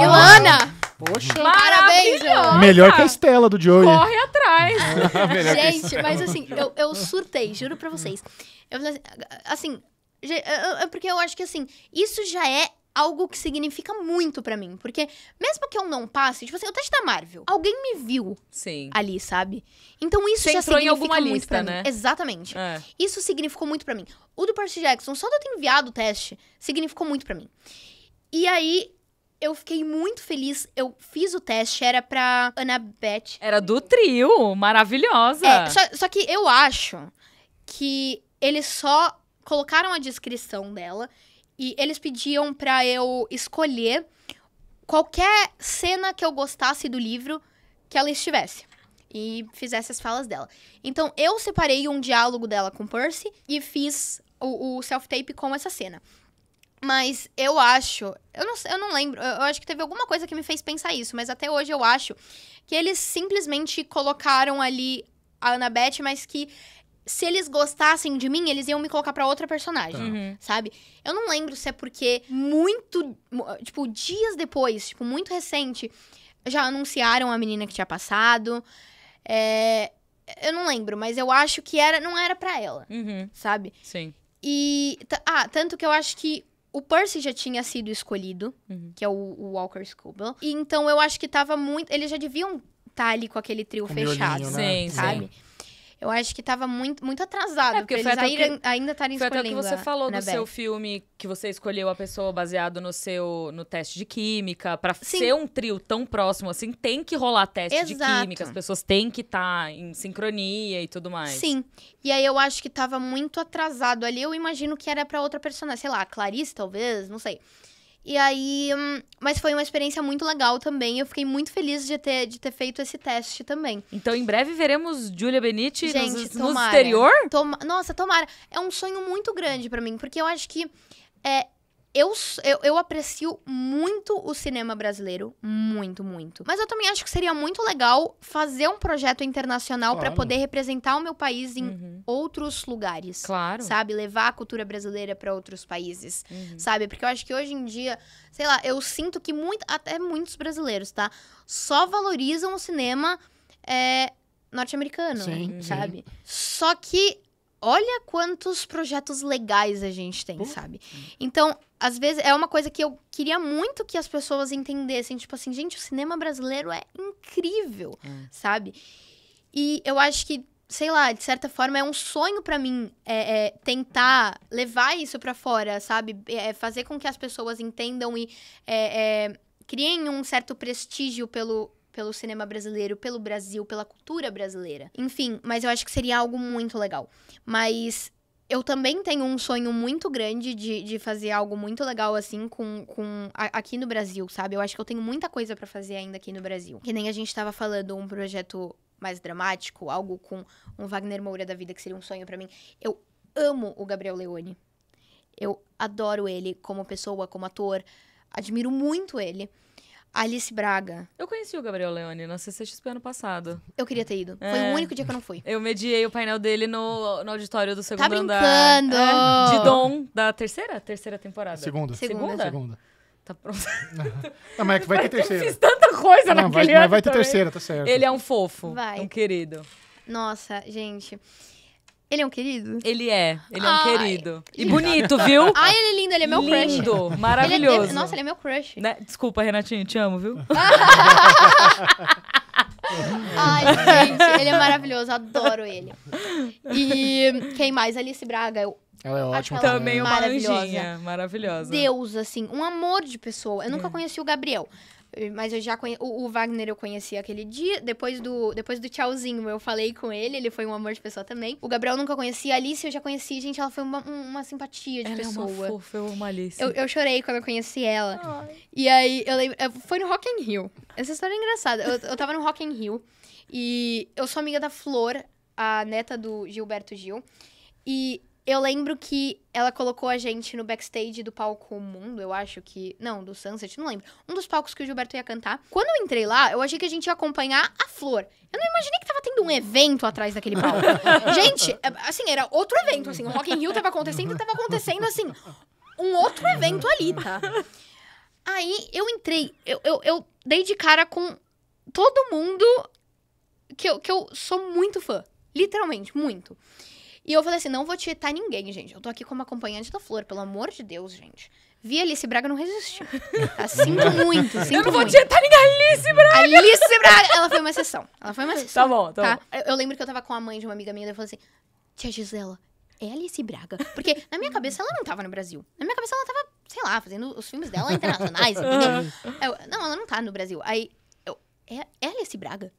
Ilana! Poxa, parabéns! Ilana. Melhor que a Estela do Joey. Corre atrás! [LAUGHS] gente, mas assim, eu, eu surtei, juro pra vocês. Eu falei assim, assim, é porque eu acho que assim, isso já é algo que significa muito para mim. Porque mesmo que eu não passe, tipo assim, eu teste da Marvel. Alguém me viu Sim. ali, sabe? Então isso Você já significa em alguma muito lista, pra né? mim. Exatamente. É. Isso significou muito para mim. O do Percy Jackson, só de eu ter enviado o teste, significou muito para mim. E aí, eu fiquei muito feliz. Eu fiz o teste, era pra Beth. Era do trio, maravilhosa. É, só, só que eu acho que eles só colocaram a descrição dela e eles pediam para eu escolher qualquer cena que eu gostasse do livro que ela estivesse e fizesse as falas dela. Então eu separei um diálogo dela com Percy e fiz o, o self-tape com essa cena. Mas eu acho, eu não, eu não lembro, eu acho que teve alguma coisa que me fez pensar isso, mas até hoje eu acho que eles simplesmente colocaram ali a Annabeth, mas que se eles gostassem de mim, eles iam me colocar para outra personagem, tá. uhum. sabe? Eu não lembro se é porque muito, tipo, dias depois, tipo, muito recente, já anunciaram a menina que tinha passado. É... eu não lembro, mas eu acho que era, não era para ela, uhum. sabe? Sim. E ah, tanto que eu acho que o Percy já tinha sido escolhido, uhum. que é o, o Walker Scoble E então eu acho que tava muito, eles já deviam tá ali com aquele trio com fechado, né? sim, sabe? Sim eu acho que estava muito, muito atrasado. É, porque eles ainda, que, ainda estarem escolhendo. Até o que você falou do seu filme, que você escolheu a pessoa baseado no seu no teste de química. para ser um trio tão próximo assim, tem que rolar teste Exato. de química. As pessoas têm que estar tá em sincronia e tudo mais. Sim. E aí eu acho que estava muito atrasado ali. Eu imagino que era para outra personagem. Sei lá, Clarice, talvez, não sei. E aí, hum, mas foi uma experiência muito legal também. Eu fiquei muito feliz de ter, de ter feito esse teste também. Então, em breve veremos Julia Benite no, no exterior? Toma, nossa, tomara. É um sonho muito grande para mim, porque eu acho que é, eu, eu, eu, aprecio muito o cinema brasileiro. Muito, muito. Mas eu também acho que seria muito legal fazer um projeto internacional claro. para poder representar o meu país em uhum. outros lugares. Claro. Sabe? Levar a cultura brasileira para outros países. Uhum. Sabe? Porque eu acho que hoje em dia, sei lá, eu sinto que muito, até muitos brasileiros, tá? Só valorizam o cinema é, norte-americano, sabe? Sim. Só que olha quantos projetos legais a gente tem, Pô. sabe? Então, às vezes, é uma coisa que eu queria muito que as pessoas entendessem. Tipo assim, gente, o cinema brasileiro é incrível, é. sabe? E eu acho que, sei lá, de certa forma, é um sonho para mim é, é, tentar levar isso para fora, sabe? É, é fazer com que as pessoas entendam e é, criem um certo prestígio pelo pelo cinema brasileiro, pelo Brasil, pela cultura brasileira. Enfim, mas eu acho que seria algo muito legal. Mas eu também tenho um sonho muito grande de, de fazer algo muito legal, assim, com, com a, aqui no Brasil, sabe? Eu acho que eu tenho muita coisa para fazer ainda aqui no Brasil. Que nem a gente tava falando, um projeto mais dramático, algo com um Wagner Moura da vida, que seria um sonho para mim. Eu amo o Gabriel Leone. Eu adoro ele como pessoa, como ator. Admiro muito ele. Alice Braga. Eu conheci o Gabriel Leone na CCXP ano passado. Eu queria ter ido. É. Foi o é. único dia que eu não fui. Eu mediei o painel dele no, no auditório do segundo tá brincando. É, de Dom, da terceira? Terceira temporada. Segunda. Segunda? Segunda. Tá pronto. [LAUGHS] Não, mas é vai ter terceira. Eu fiz tanta coisa não, naquele vai, ano Mas vai ter também. terceira, tá certo. Ele é um fofo. Vai. Um querido. Nossa, gente. Ele é um querido? Ele é. Ele é um querido. E bonito, viu? [LAUGHS] Ai, ele é lindo, ele é meu crush. Lindo, maravilhoso. Ele é, nossa, ele é meu crush. Né? Desculpa, Renatinho, te amo, viu? [LAUGHS] Ai, gente, ele é maravilhoso, adoro ele. E quem mais? Alice Braga, eu ela é ótima. também é uma maravilhosa. maravilhosa. Deus, assim, um amor de pessoa. Eu nunca é. conheci o Gabriel, mas eu já conhe... o, o, Wagner eu conheci aquele dia. Depois do, depois do tchauzinho, eu falei com ele. Ele foi um amor de pessoa também. O Gabriel eu nunca conheci. A Alice eu já conheci. Gente, ela foi uma, uma simpatia de ela pessoa. É uma fofa, eu amo a Alice. Eu, eu chorei quando eu conheci ela. Ai. E aí, eu lembro. Foi no Rock in Rio. Essa história é engraçada. Eu, eu tava no Rock in Rio. E eu sou amiga da Flor, a neta do Gilberto Gil. E eu lembro que ela colocou a gente no backstage do palco Mundo, eu acho que. Não, do Sunset, não lembro. Um dos palcos que o Gilberto ia cantar. Quando eu entrei lá, eu achei que a gente ia acompanhar a Flor. Eu não imaginei que tava tendo um evento atrás daquele palco. [LAUGHS] gente, é, assim, era outro evento, assim. O Rock in Rio tava acontecendo e tava acontecendo, assim, um outro evento ali, tá? Aí eu entrei, eu, eu, eu dei de cara com todo mundo que eu, que eu sou muito fã. Literalmente, muito. Muito. E eu falei assim: não vou tietar ninguém, gente. Eu tô aqui como acompanhante da flor, pelo amor de Deus, gente. Vi Alice Braga não resistiu. Tá? Sinto [LAUGHS] muito, sinto muito. Eu não vou tietar ninguém, Alice Braga! Alice Braga! Ela foi uma exceção. Ela foi uma tá exceção. Tá bom, tá, tá? bom. Eu, lembro que eu tava com a mãe de uma amiga minha, e eu falei assim: Tia Gisela, é Alice Braga. Porque na minha cabeça ela não tava no Brasil. Na minha cabeça ela tava, sei lá, fazendo os filmes dela internacionais, [LAUGHS] entendeu? Eu, não, ela não tá no Brasil. Aí eu, é, é Alice Braga?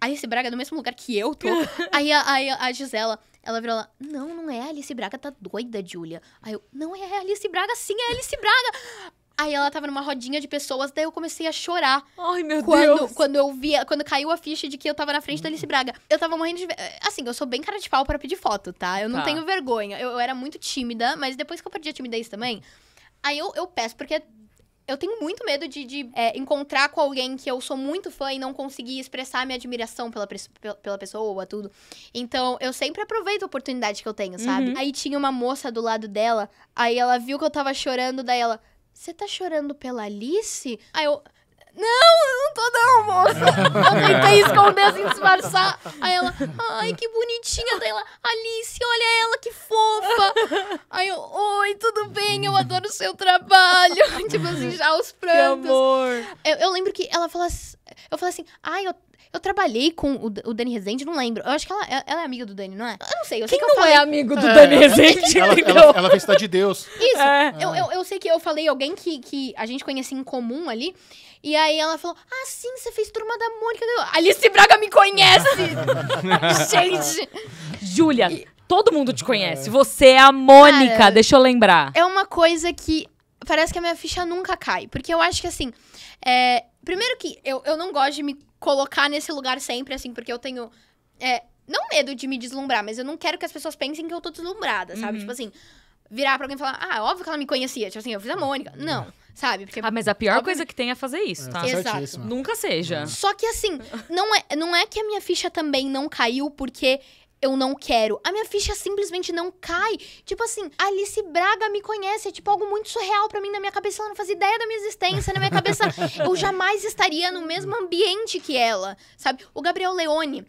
a Alice Braga é mesmo lugar que eu tô. [LAUGHS] aí a, a Gisela, ela virou lá, não, não é a Alice Braga, tá doida, Julia. Aí eu, não é a é Alice Braga, sim, é a Alice Braga. Aí ela tava numa rodinha de pessoas, daí eu comecei a chorar. Ai, meu quando, Deus. Quando eu via, quando caiu a ficha de que eu tava na frente da Alice Braga. Eu tava morrendo de. Eh, assim, eu sou bem cara de pau para pedir foto, tá? Eu não tá. tenho vergonha. Eu, eu, era muito tímida, mas depois que eu perdi a timidez também, aí eu, eu peço, porque eu tenho muito medo de, de é, encontrar com alguém que eu sou muito fã e não conseguir expressar minha admiração pela, pela pessoa, tudo. Então, eu sempre aproveito a oportunidade que eu tenho, sabe? Uhum. Aí tinha uma moça do lado dela, aí ela viu que eu tava chorando, daí ela. Você tá chorando pela Alice? Aí eu. Não, eu não tô não, moça. Eu tentei esconder, assim, disfarçar. Aí ela, ai, que bonitinha. Daí ela, Alice, olha ela, que fofa. Aí eu, oi, tudo bem? Eu adoro o seu trabalho. [LAUGHS] tipo assim, já os prantos. Que amor. Eu, eu lembro que ela falou assim, eu falei assim, ai, eu eu trabalhei com o, o Dani Rezende, não lembro. Eu acho que ela, ela é amiga do Dani, não é? Eu não sei. Eu Quem sei que não eu é falei... é amigo do é, Dani Rezende? ela, ela, ela fez Cidade de Deus. É. Isso. É. Eu, eu, eu, sei que eu falei alguém que, que a gente conhecia em comum ali. E aí ela falou: Ah, sim, você fez turma da Mônica. Alice Braga me conhece! [LAUGHS] Gente! Júlia, e... todo mundo te conhece. Você é a Mônica, Cara, deixa eu lembrar. É uma coisa que parece que a minha ficha nunca cai. Porque eu acho que assim. É... Primeiro que eu, eu não gosto de me colocar nesse lugar sempre, assim, porque eu tenho. É... Não medo de me deslumbrar, mas eu não quero que as pessoas pensem que eu tô deslumbrada, sabe? Uhum. Tipo assim, virar pra alguém e falar, ah, é óbvio que ela me conhecia. Tipo assim, eu fiz a Mônica. Uhum. Não. Sabe? Porque, ah, mas a pior óbvio... coisa que tem é fazer isso, é, tá? É, Exato. Nunca seja. Só que assim, não é, não é que a minha ficha também não caiu porque eu não quero. A minha ficha simplesmente não cai. Tipo assim, Alice Braga me conhece. É tipo algo muito surreal para mim na minha cabeça. Ela não fazia ideia da minha existência. Na minha cabeça, [LAUGHS] eu jamais estaria no mesmo ambiente que ela. Sabe? O Gabriel Leone.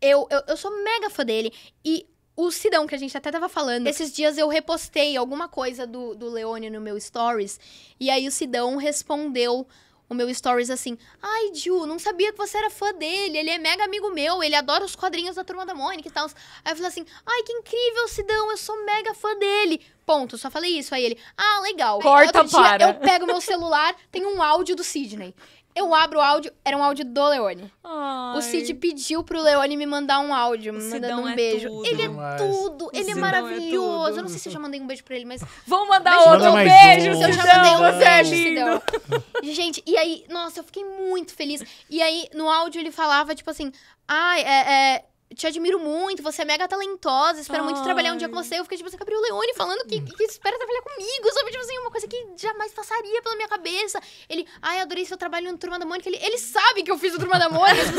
Eu, eu, eu sou mega fã dele. E o Sidão, que a gente até tava falando. Esses dias eu repostei alguma coisa do, do Leone no meu stories. E aí o Sidão respondeu o meu stories assim: Ai, Ju, não sabia que você era fã dele. Ele é mega amigo meu. Ele adora os quadrinhos da Turma da Mônica e tal. Aí eu falei assim: Ai, que incrível, Sidão. Eu sou mega fã dele. Ponto, só falei isso. Aí ele, ah, legal. Corta, aí, para. Dia, eu pego meu celular, tem um áudio do Sidney. Eu abro o áudio, era um áudio do Leone. Ai. O Cid pediu pro Leone me mandar um áudio, me mandando um é beijo. Ele é tudo, ele é, é, é maravilhoso. É eu não sei se eu já mandei um beijo pra ele, mas. Vão mandar beijo, outro manda um beijo, um. Eu já mandei um você beijo, é Gente, e aí, nossa, eu fiquei muito feliz. E aí, no áudio ele falava, tipo assim, ai, ah, é, é te admiro muito, você é mega talentosa, espero Ai. muito trabalhar um dia com você. Eu fiquei, tipo, assim, Gabriel Leone falando que, que, espera trabalhar comigo, sabe? Tipo assim, uma coisa que jamais passaria pela minha cabeça. Ele, ai, adorei seu trabalho no Turma da Mônica. Ele, ele sabe que eu fiz o Turma da Mônica. [LAUGHS]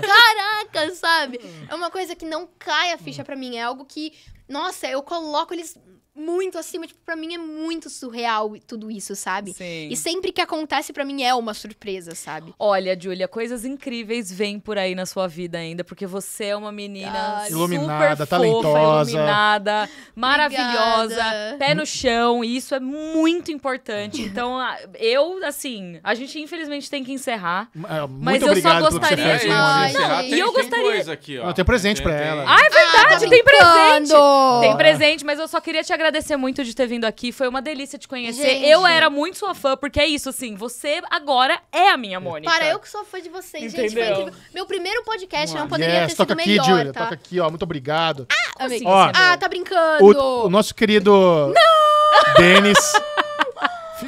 Caraca, sabe? Hum. É uma coisa que não cai a ficha hum. para mim. É algo que, nossa, eu coloco eles muito acima. Tipo, pra mim é muito surreal tudo isso, sabe? Sim. E sempre que acontece, para mim é uma surpresa, sabe? Olha, Julia, coisas incríveis vêm por aí na sua vida ainda, porque você é uma menina ah, iluminada, fofa, talentosa, iluminada, maravilhosa, Obrigada. pé no chão, e isso é muito importante. [LAUGHS] Então, eu, assim, a gente infelizmente tem que encerrar. É, mas eu só gostaria de. Ai, não, e eu gostaria. Coisa aqui, ó. tem presente para ela. Ah, é ah, verdade, ah, tem brincando. presente. Tem presente, mas eu só queria te agradecer agradecer muito de ter vindo aqui. Foi uma delícia te conhecer. Gente. Eu era muito sua fã, porque é isso, assim. Você agora é a minha Mônica. Para, eu que sou fã de vocês, gente. Foi incrível. Meu primeiro podcast não poderia yes, ter sido aqui, melhor, Júlia, tá? Toca aqui, ó. Muito obrigado. Ah, assim, ó, ah tá brincando. O, o nosso querido... Não! Denis... [LAUGHS]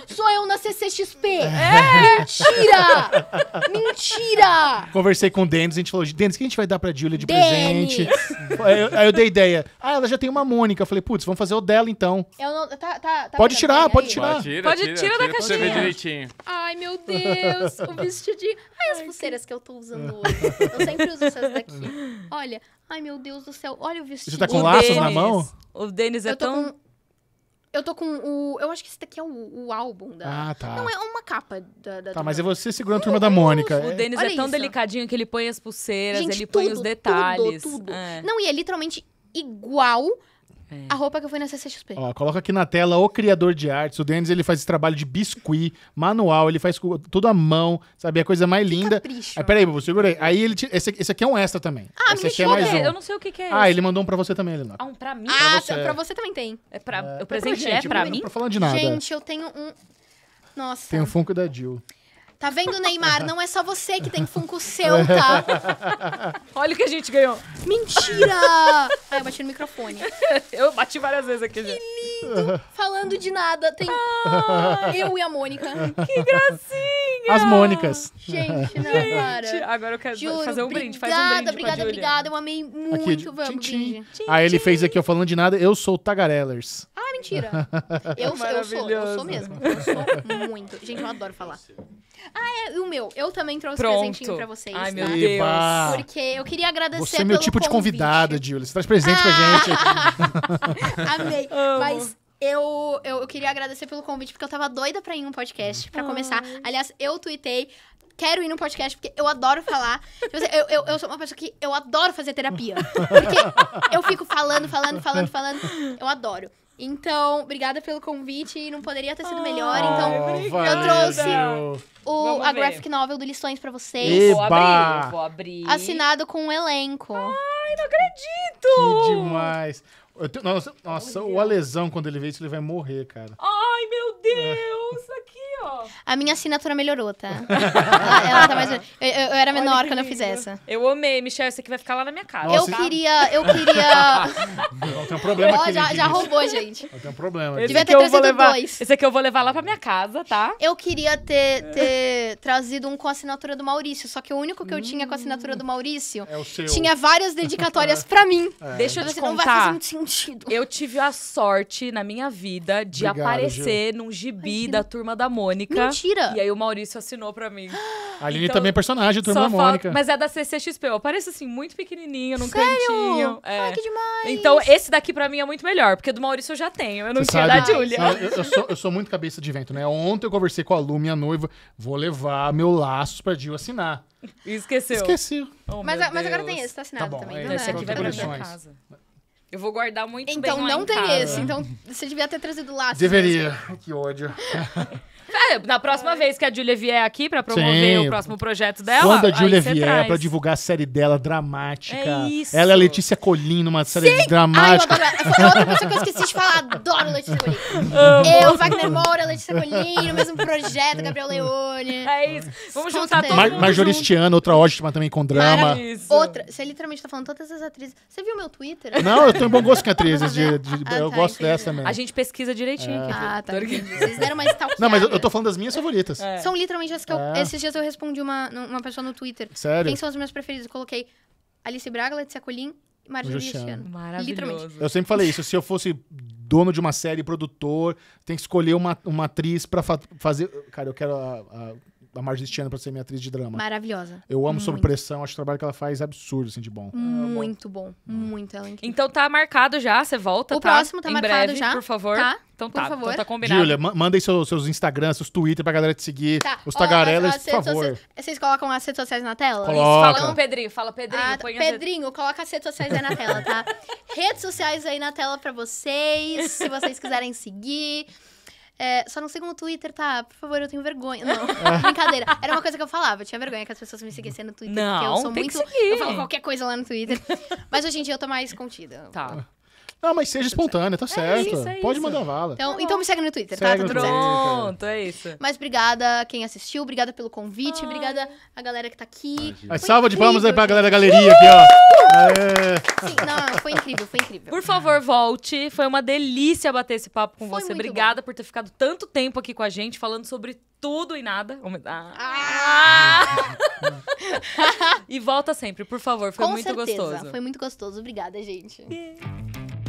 Sou eu na CCXP. É. é. Mentira! Mentira! Conversei com o Denis, a gente falou, Denis, o que a gente vai dar pra Julia de Dennis. presente? aí, eu, aí eu dei ideia. Ah, ela já tem uma Mônica. Eu falei, putz, vamos fazer o dela então. Eu não, tá, tá, tá pode, tirar, pode né? tirar, pode tirar. Pode, tira, tira, da caixinha. Você direitinho. Ai, meu Deus, o vestidinho. Ai, as Ai, pulseiras que... que eu tô usando hoje. Eu sempre uso essas daqui. [LAUGHS] Olha, Ai, meu Deus do céu, olha o vestido. Você tá com o laços Dennis, na mão? O Denis é tão... Com... Eu tô com o. Eu acho que esse daqui é o, o álbum da. Ah, tá. Não, é uma capa da. da tá, mas é você segurando a turma é da Mônica. O é. Denis é Olha é tão isso. delicadinho que ele põe as pulseiras, Gente, ele tudo, põe os detalhes. Tudo, tudo. É. Não, e é literalmente igual a é. roupa que eu fui na CCXP. Ó, coloca aqui na tela o criador de artes. O Denis, ele faz esse trabalho de biscuit, manual, ele faz tudo à mão, sabe? É a coisa mais linda. Capricho. É, peraí, Bubu, segura aí. Aí ele te... esse, esse aqui é um extra também. Ah, esse aqui é mais um. Eu não sei o que, que é Ah, esse. ele mandou um pra você também, Leonor. Ah, um pra ah, mim? Ah, pra você, pra você também tem. É pra... É, o presente é pra, gente, é pra mim? Não tô falando de nada. Gente, eu tenho um... Nossa. Tem um Funko da Jill. Tá vendo, Neymar? Não é só você que tem Funko seu, é. tá? Olha o que a gente ganhou. Mentira! ai eu bati no microfone. Eu bati várias vezes aqui. Que lindo! Falando de nada, tem ah, eu e a Mônica. Que gracinha! As Mônicas. Gente, não, né, gente, para. Agora eu quero Juro, fazer um brinde. Faz um brinde Obrigada, obrigada, Eu amei muito. Aqui, Vamos, tchim, tchim. Tchim, Aí ele fez aqui, eu falando de nada, eu sou o Tagarellers. Ah, mentira. [LAUGHS] Eu, sou, eu sou, eu sou mesmo. Eu sou muito. Gente, eu adoro falar. Ah, é, e o meu. Eu também trouxe Pronto. presentinho pra vocês. Ai, tá? meu tá? Deus. Porque eu queria agradecer Você é meu tipo de convidada, Júlia. Você traz presente ah! pra gente. [LAUGHS] [LAUGHS] Amei. Amo. Mas eu, eu, eu, queria agradecer pelo convite, porque eu tava doida pra ir num podcast, pra Ai. começar. Aliás, eu tuitei, quero ir num podcast, porque eu adoro falar. Tipo assim, eu, eu, eu, sou uma pessoa que eu adoro fazer terapia. Porque eu fico falando, falando, falando, falando. Eu adoro. Então, obrigada pelo convite. Não poderia ter sido oh, melhor. Então, eu trouxe o, a ver. graphic novel do Lições para vocês. Vou abrir, vou abrir. Assinado com um elenco. Ai, não acredito! Que demais. nossa, nossa o Alesão, quando ele vê isso, ele vai morrer, cara. Ai, meu Deus! É. Aqui, ó. A minha assinatura melhorou, tá? [LAUGHS] ela, ela tá mais... eu, eu, eu era menor quando eu fiz essa. Eu amei, Michelle. Essa aqui vai ficar lá na minha casa. Nossa, eu tá? queria... Eu queria... [LAUGHS] problema aqui. Já, já roubou, gente. Eu tenho um problema. Esse Devia ter trazido levar, dois. Esse aqui eu vou levar lá pra minha casa, tá? Eu queria ter, ter trazido um com a assinatura do Maurício, só que o único que eu tinha com a assinatura do Maurício é tinha várias dedicatórias pra mim. [LAUGHS] É. Deixa eu te contar. Não vai fazer muito sentido. Eu tive a sorte na minha vida de Obrigado, aparecer Gil. num gibi Ai, da Turma da Mônica. Mentira! E aí o Maurício assinou pra mim. A Aline então, também é personagem, Turma da Mônica. Mas é da CCXP. Eu apareço assim, muito pequenininho, num Sério? cantinho. É. Ai, que demais! Então esse daqui que pra mim é muito melhor, porque do Maurício eu já tenho, eu não tinha da Júlia. Eu, eu, sou, eu sou muito cabeça de vento, né? Ontem eu conversei com a Lu, minha noiva, vou levar meu laço pra Gil assinar. E esqueceu. Esqueci. Oh, mas, mas agora tem esse, tá, tá assinado tá bom, também. É, então, esse é. aqui vai pra minha casa. Eu vou guardar muito então, bem Então não tem casa. esse. Então você devia ter trazido o laço. Deveria. Mesmo. Né? Que ódio. [LAUGHS] É, na próxima é. vez que a Julia vier aqui pra promover Sim. o próximo projeto dela. Quando a Julia vier é traz. pra divulgar a série dela dramática. É isso. Ela é Letícia Colin numa série Sim. dramática. Ai, eu Foi outra pessoa que eu esqueci de falar. Adoro Letícia Colin. Eu, Wagner Moura, Letícia Colin, no mesmo projeto, Gabriel Leone. É isso. Vamos juntar todo Ma Majoristiana, outra ótima também com drama. Isso. Outra. Você literalmente tá falando todas as atrizes. Você viu meu Twitter? Não, eu tenho bom gosto com atrizes. De, de, ah, eu tá, gosto entendi. dessa mesmo. A gente pesquisa direitinho. É. Ah, tá. Vocês deram uma stalkeada. Não, mas eu, eu tô falando das minhas favoritas. É. São literalmente as que eu. É. Esses dias eu respondi uma, uma pessoa no Twitter. Sério? Quem são as minhas preferidas? Eu coloquei Alice Braga, Letícia Colim Marjorie Luciano. Maravilhoso. Eu sempre falei isso. Se eu fosse dono de uma série, produtor, tem que escolher uma, uma atriz pra fa fazer. Cara, eu quero a, a a Marjorie Stiano pra ser minha atriz de drama. Maravilhosa. Eu amo muito. Pressão, acho o trabalho que ela faz absurdo, assim, de bom. Muito bom. Hum. Muito, ela é incrível. Então tá marcado já, você volta, O tá? próximo tá em marcado breve, já. por favor. Tá. Então tá, por então favor. Então tá combinado. Júlia, mandem seus, seus Instagrams, seus Twitter pra galera te seguir, tá. os tagarelas, por favor. Vocês colocam as redes sociais na tela? Coloca. Fala com o Pedrinho, fala Pedrinho. Ah, Pedrinho, as... coloca as redes sociais aí na tela, tá? [LAUGHS] redes sociais aí na tela pra vocês, se vocês quiserem seguir. É, só não sei como o Twitter tá. Por favor, eu tenho vergonha. Não, [LAUGHS] [LAUGHS] brincadeira. Era uma coisa que eu falava. Eu tinha vergonha que as pessoas me seguissem no Twitter. Não, porque eu sou muito. Eu falo qualquer coisa lá no Twitter. [LAUGHS] Mas hoje em dia eu tô mais contida. Tá. Ah, mas seja espontânea, tá é certo. Isso, é Pode isso. mandar vala. Então, tá então me segue no Twitter, tá? Segue tá? Tudo Pronto, é isso. Mas obrigada a quem assistiu, obrigada pelo convite, obrigada a galera que tá aqui. Foi salva de palmas aí pra galera da galeria aqui, ó. É. Sim, não, foi incrível, foi incrível. Por favor, volte. Foi uma delícia bater esse papo com Foi você. Obrigada por ter ficado tanto tempo aqui com a gente, falando sobre tudo e nada. Ah! ah. [LAUGHS] e volta sempre, por favor. Foi Com muito certeza, gostoso. foi muito gostoso. Obrigada, gente.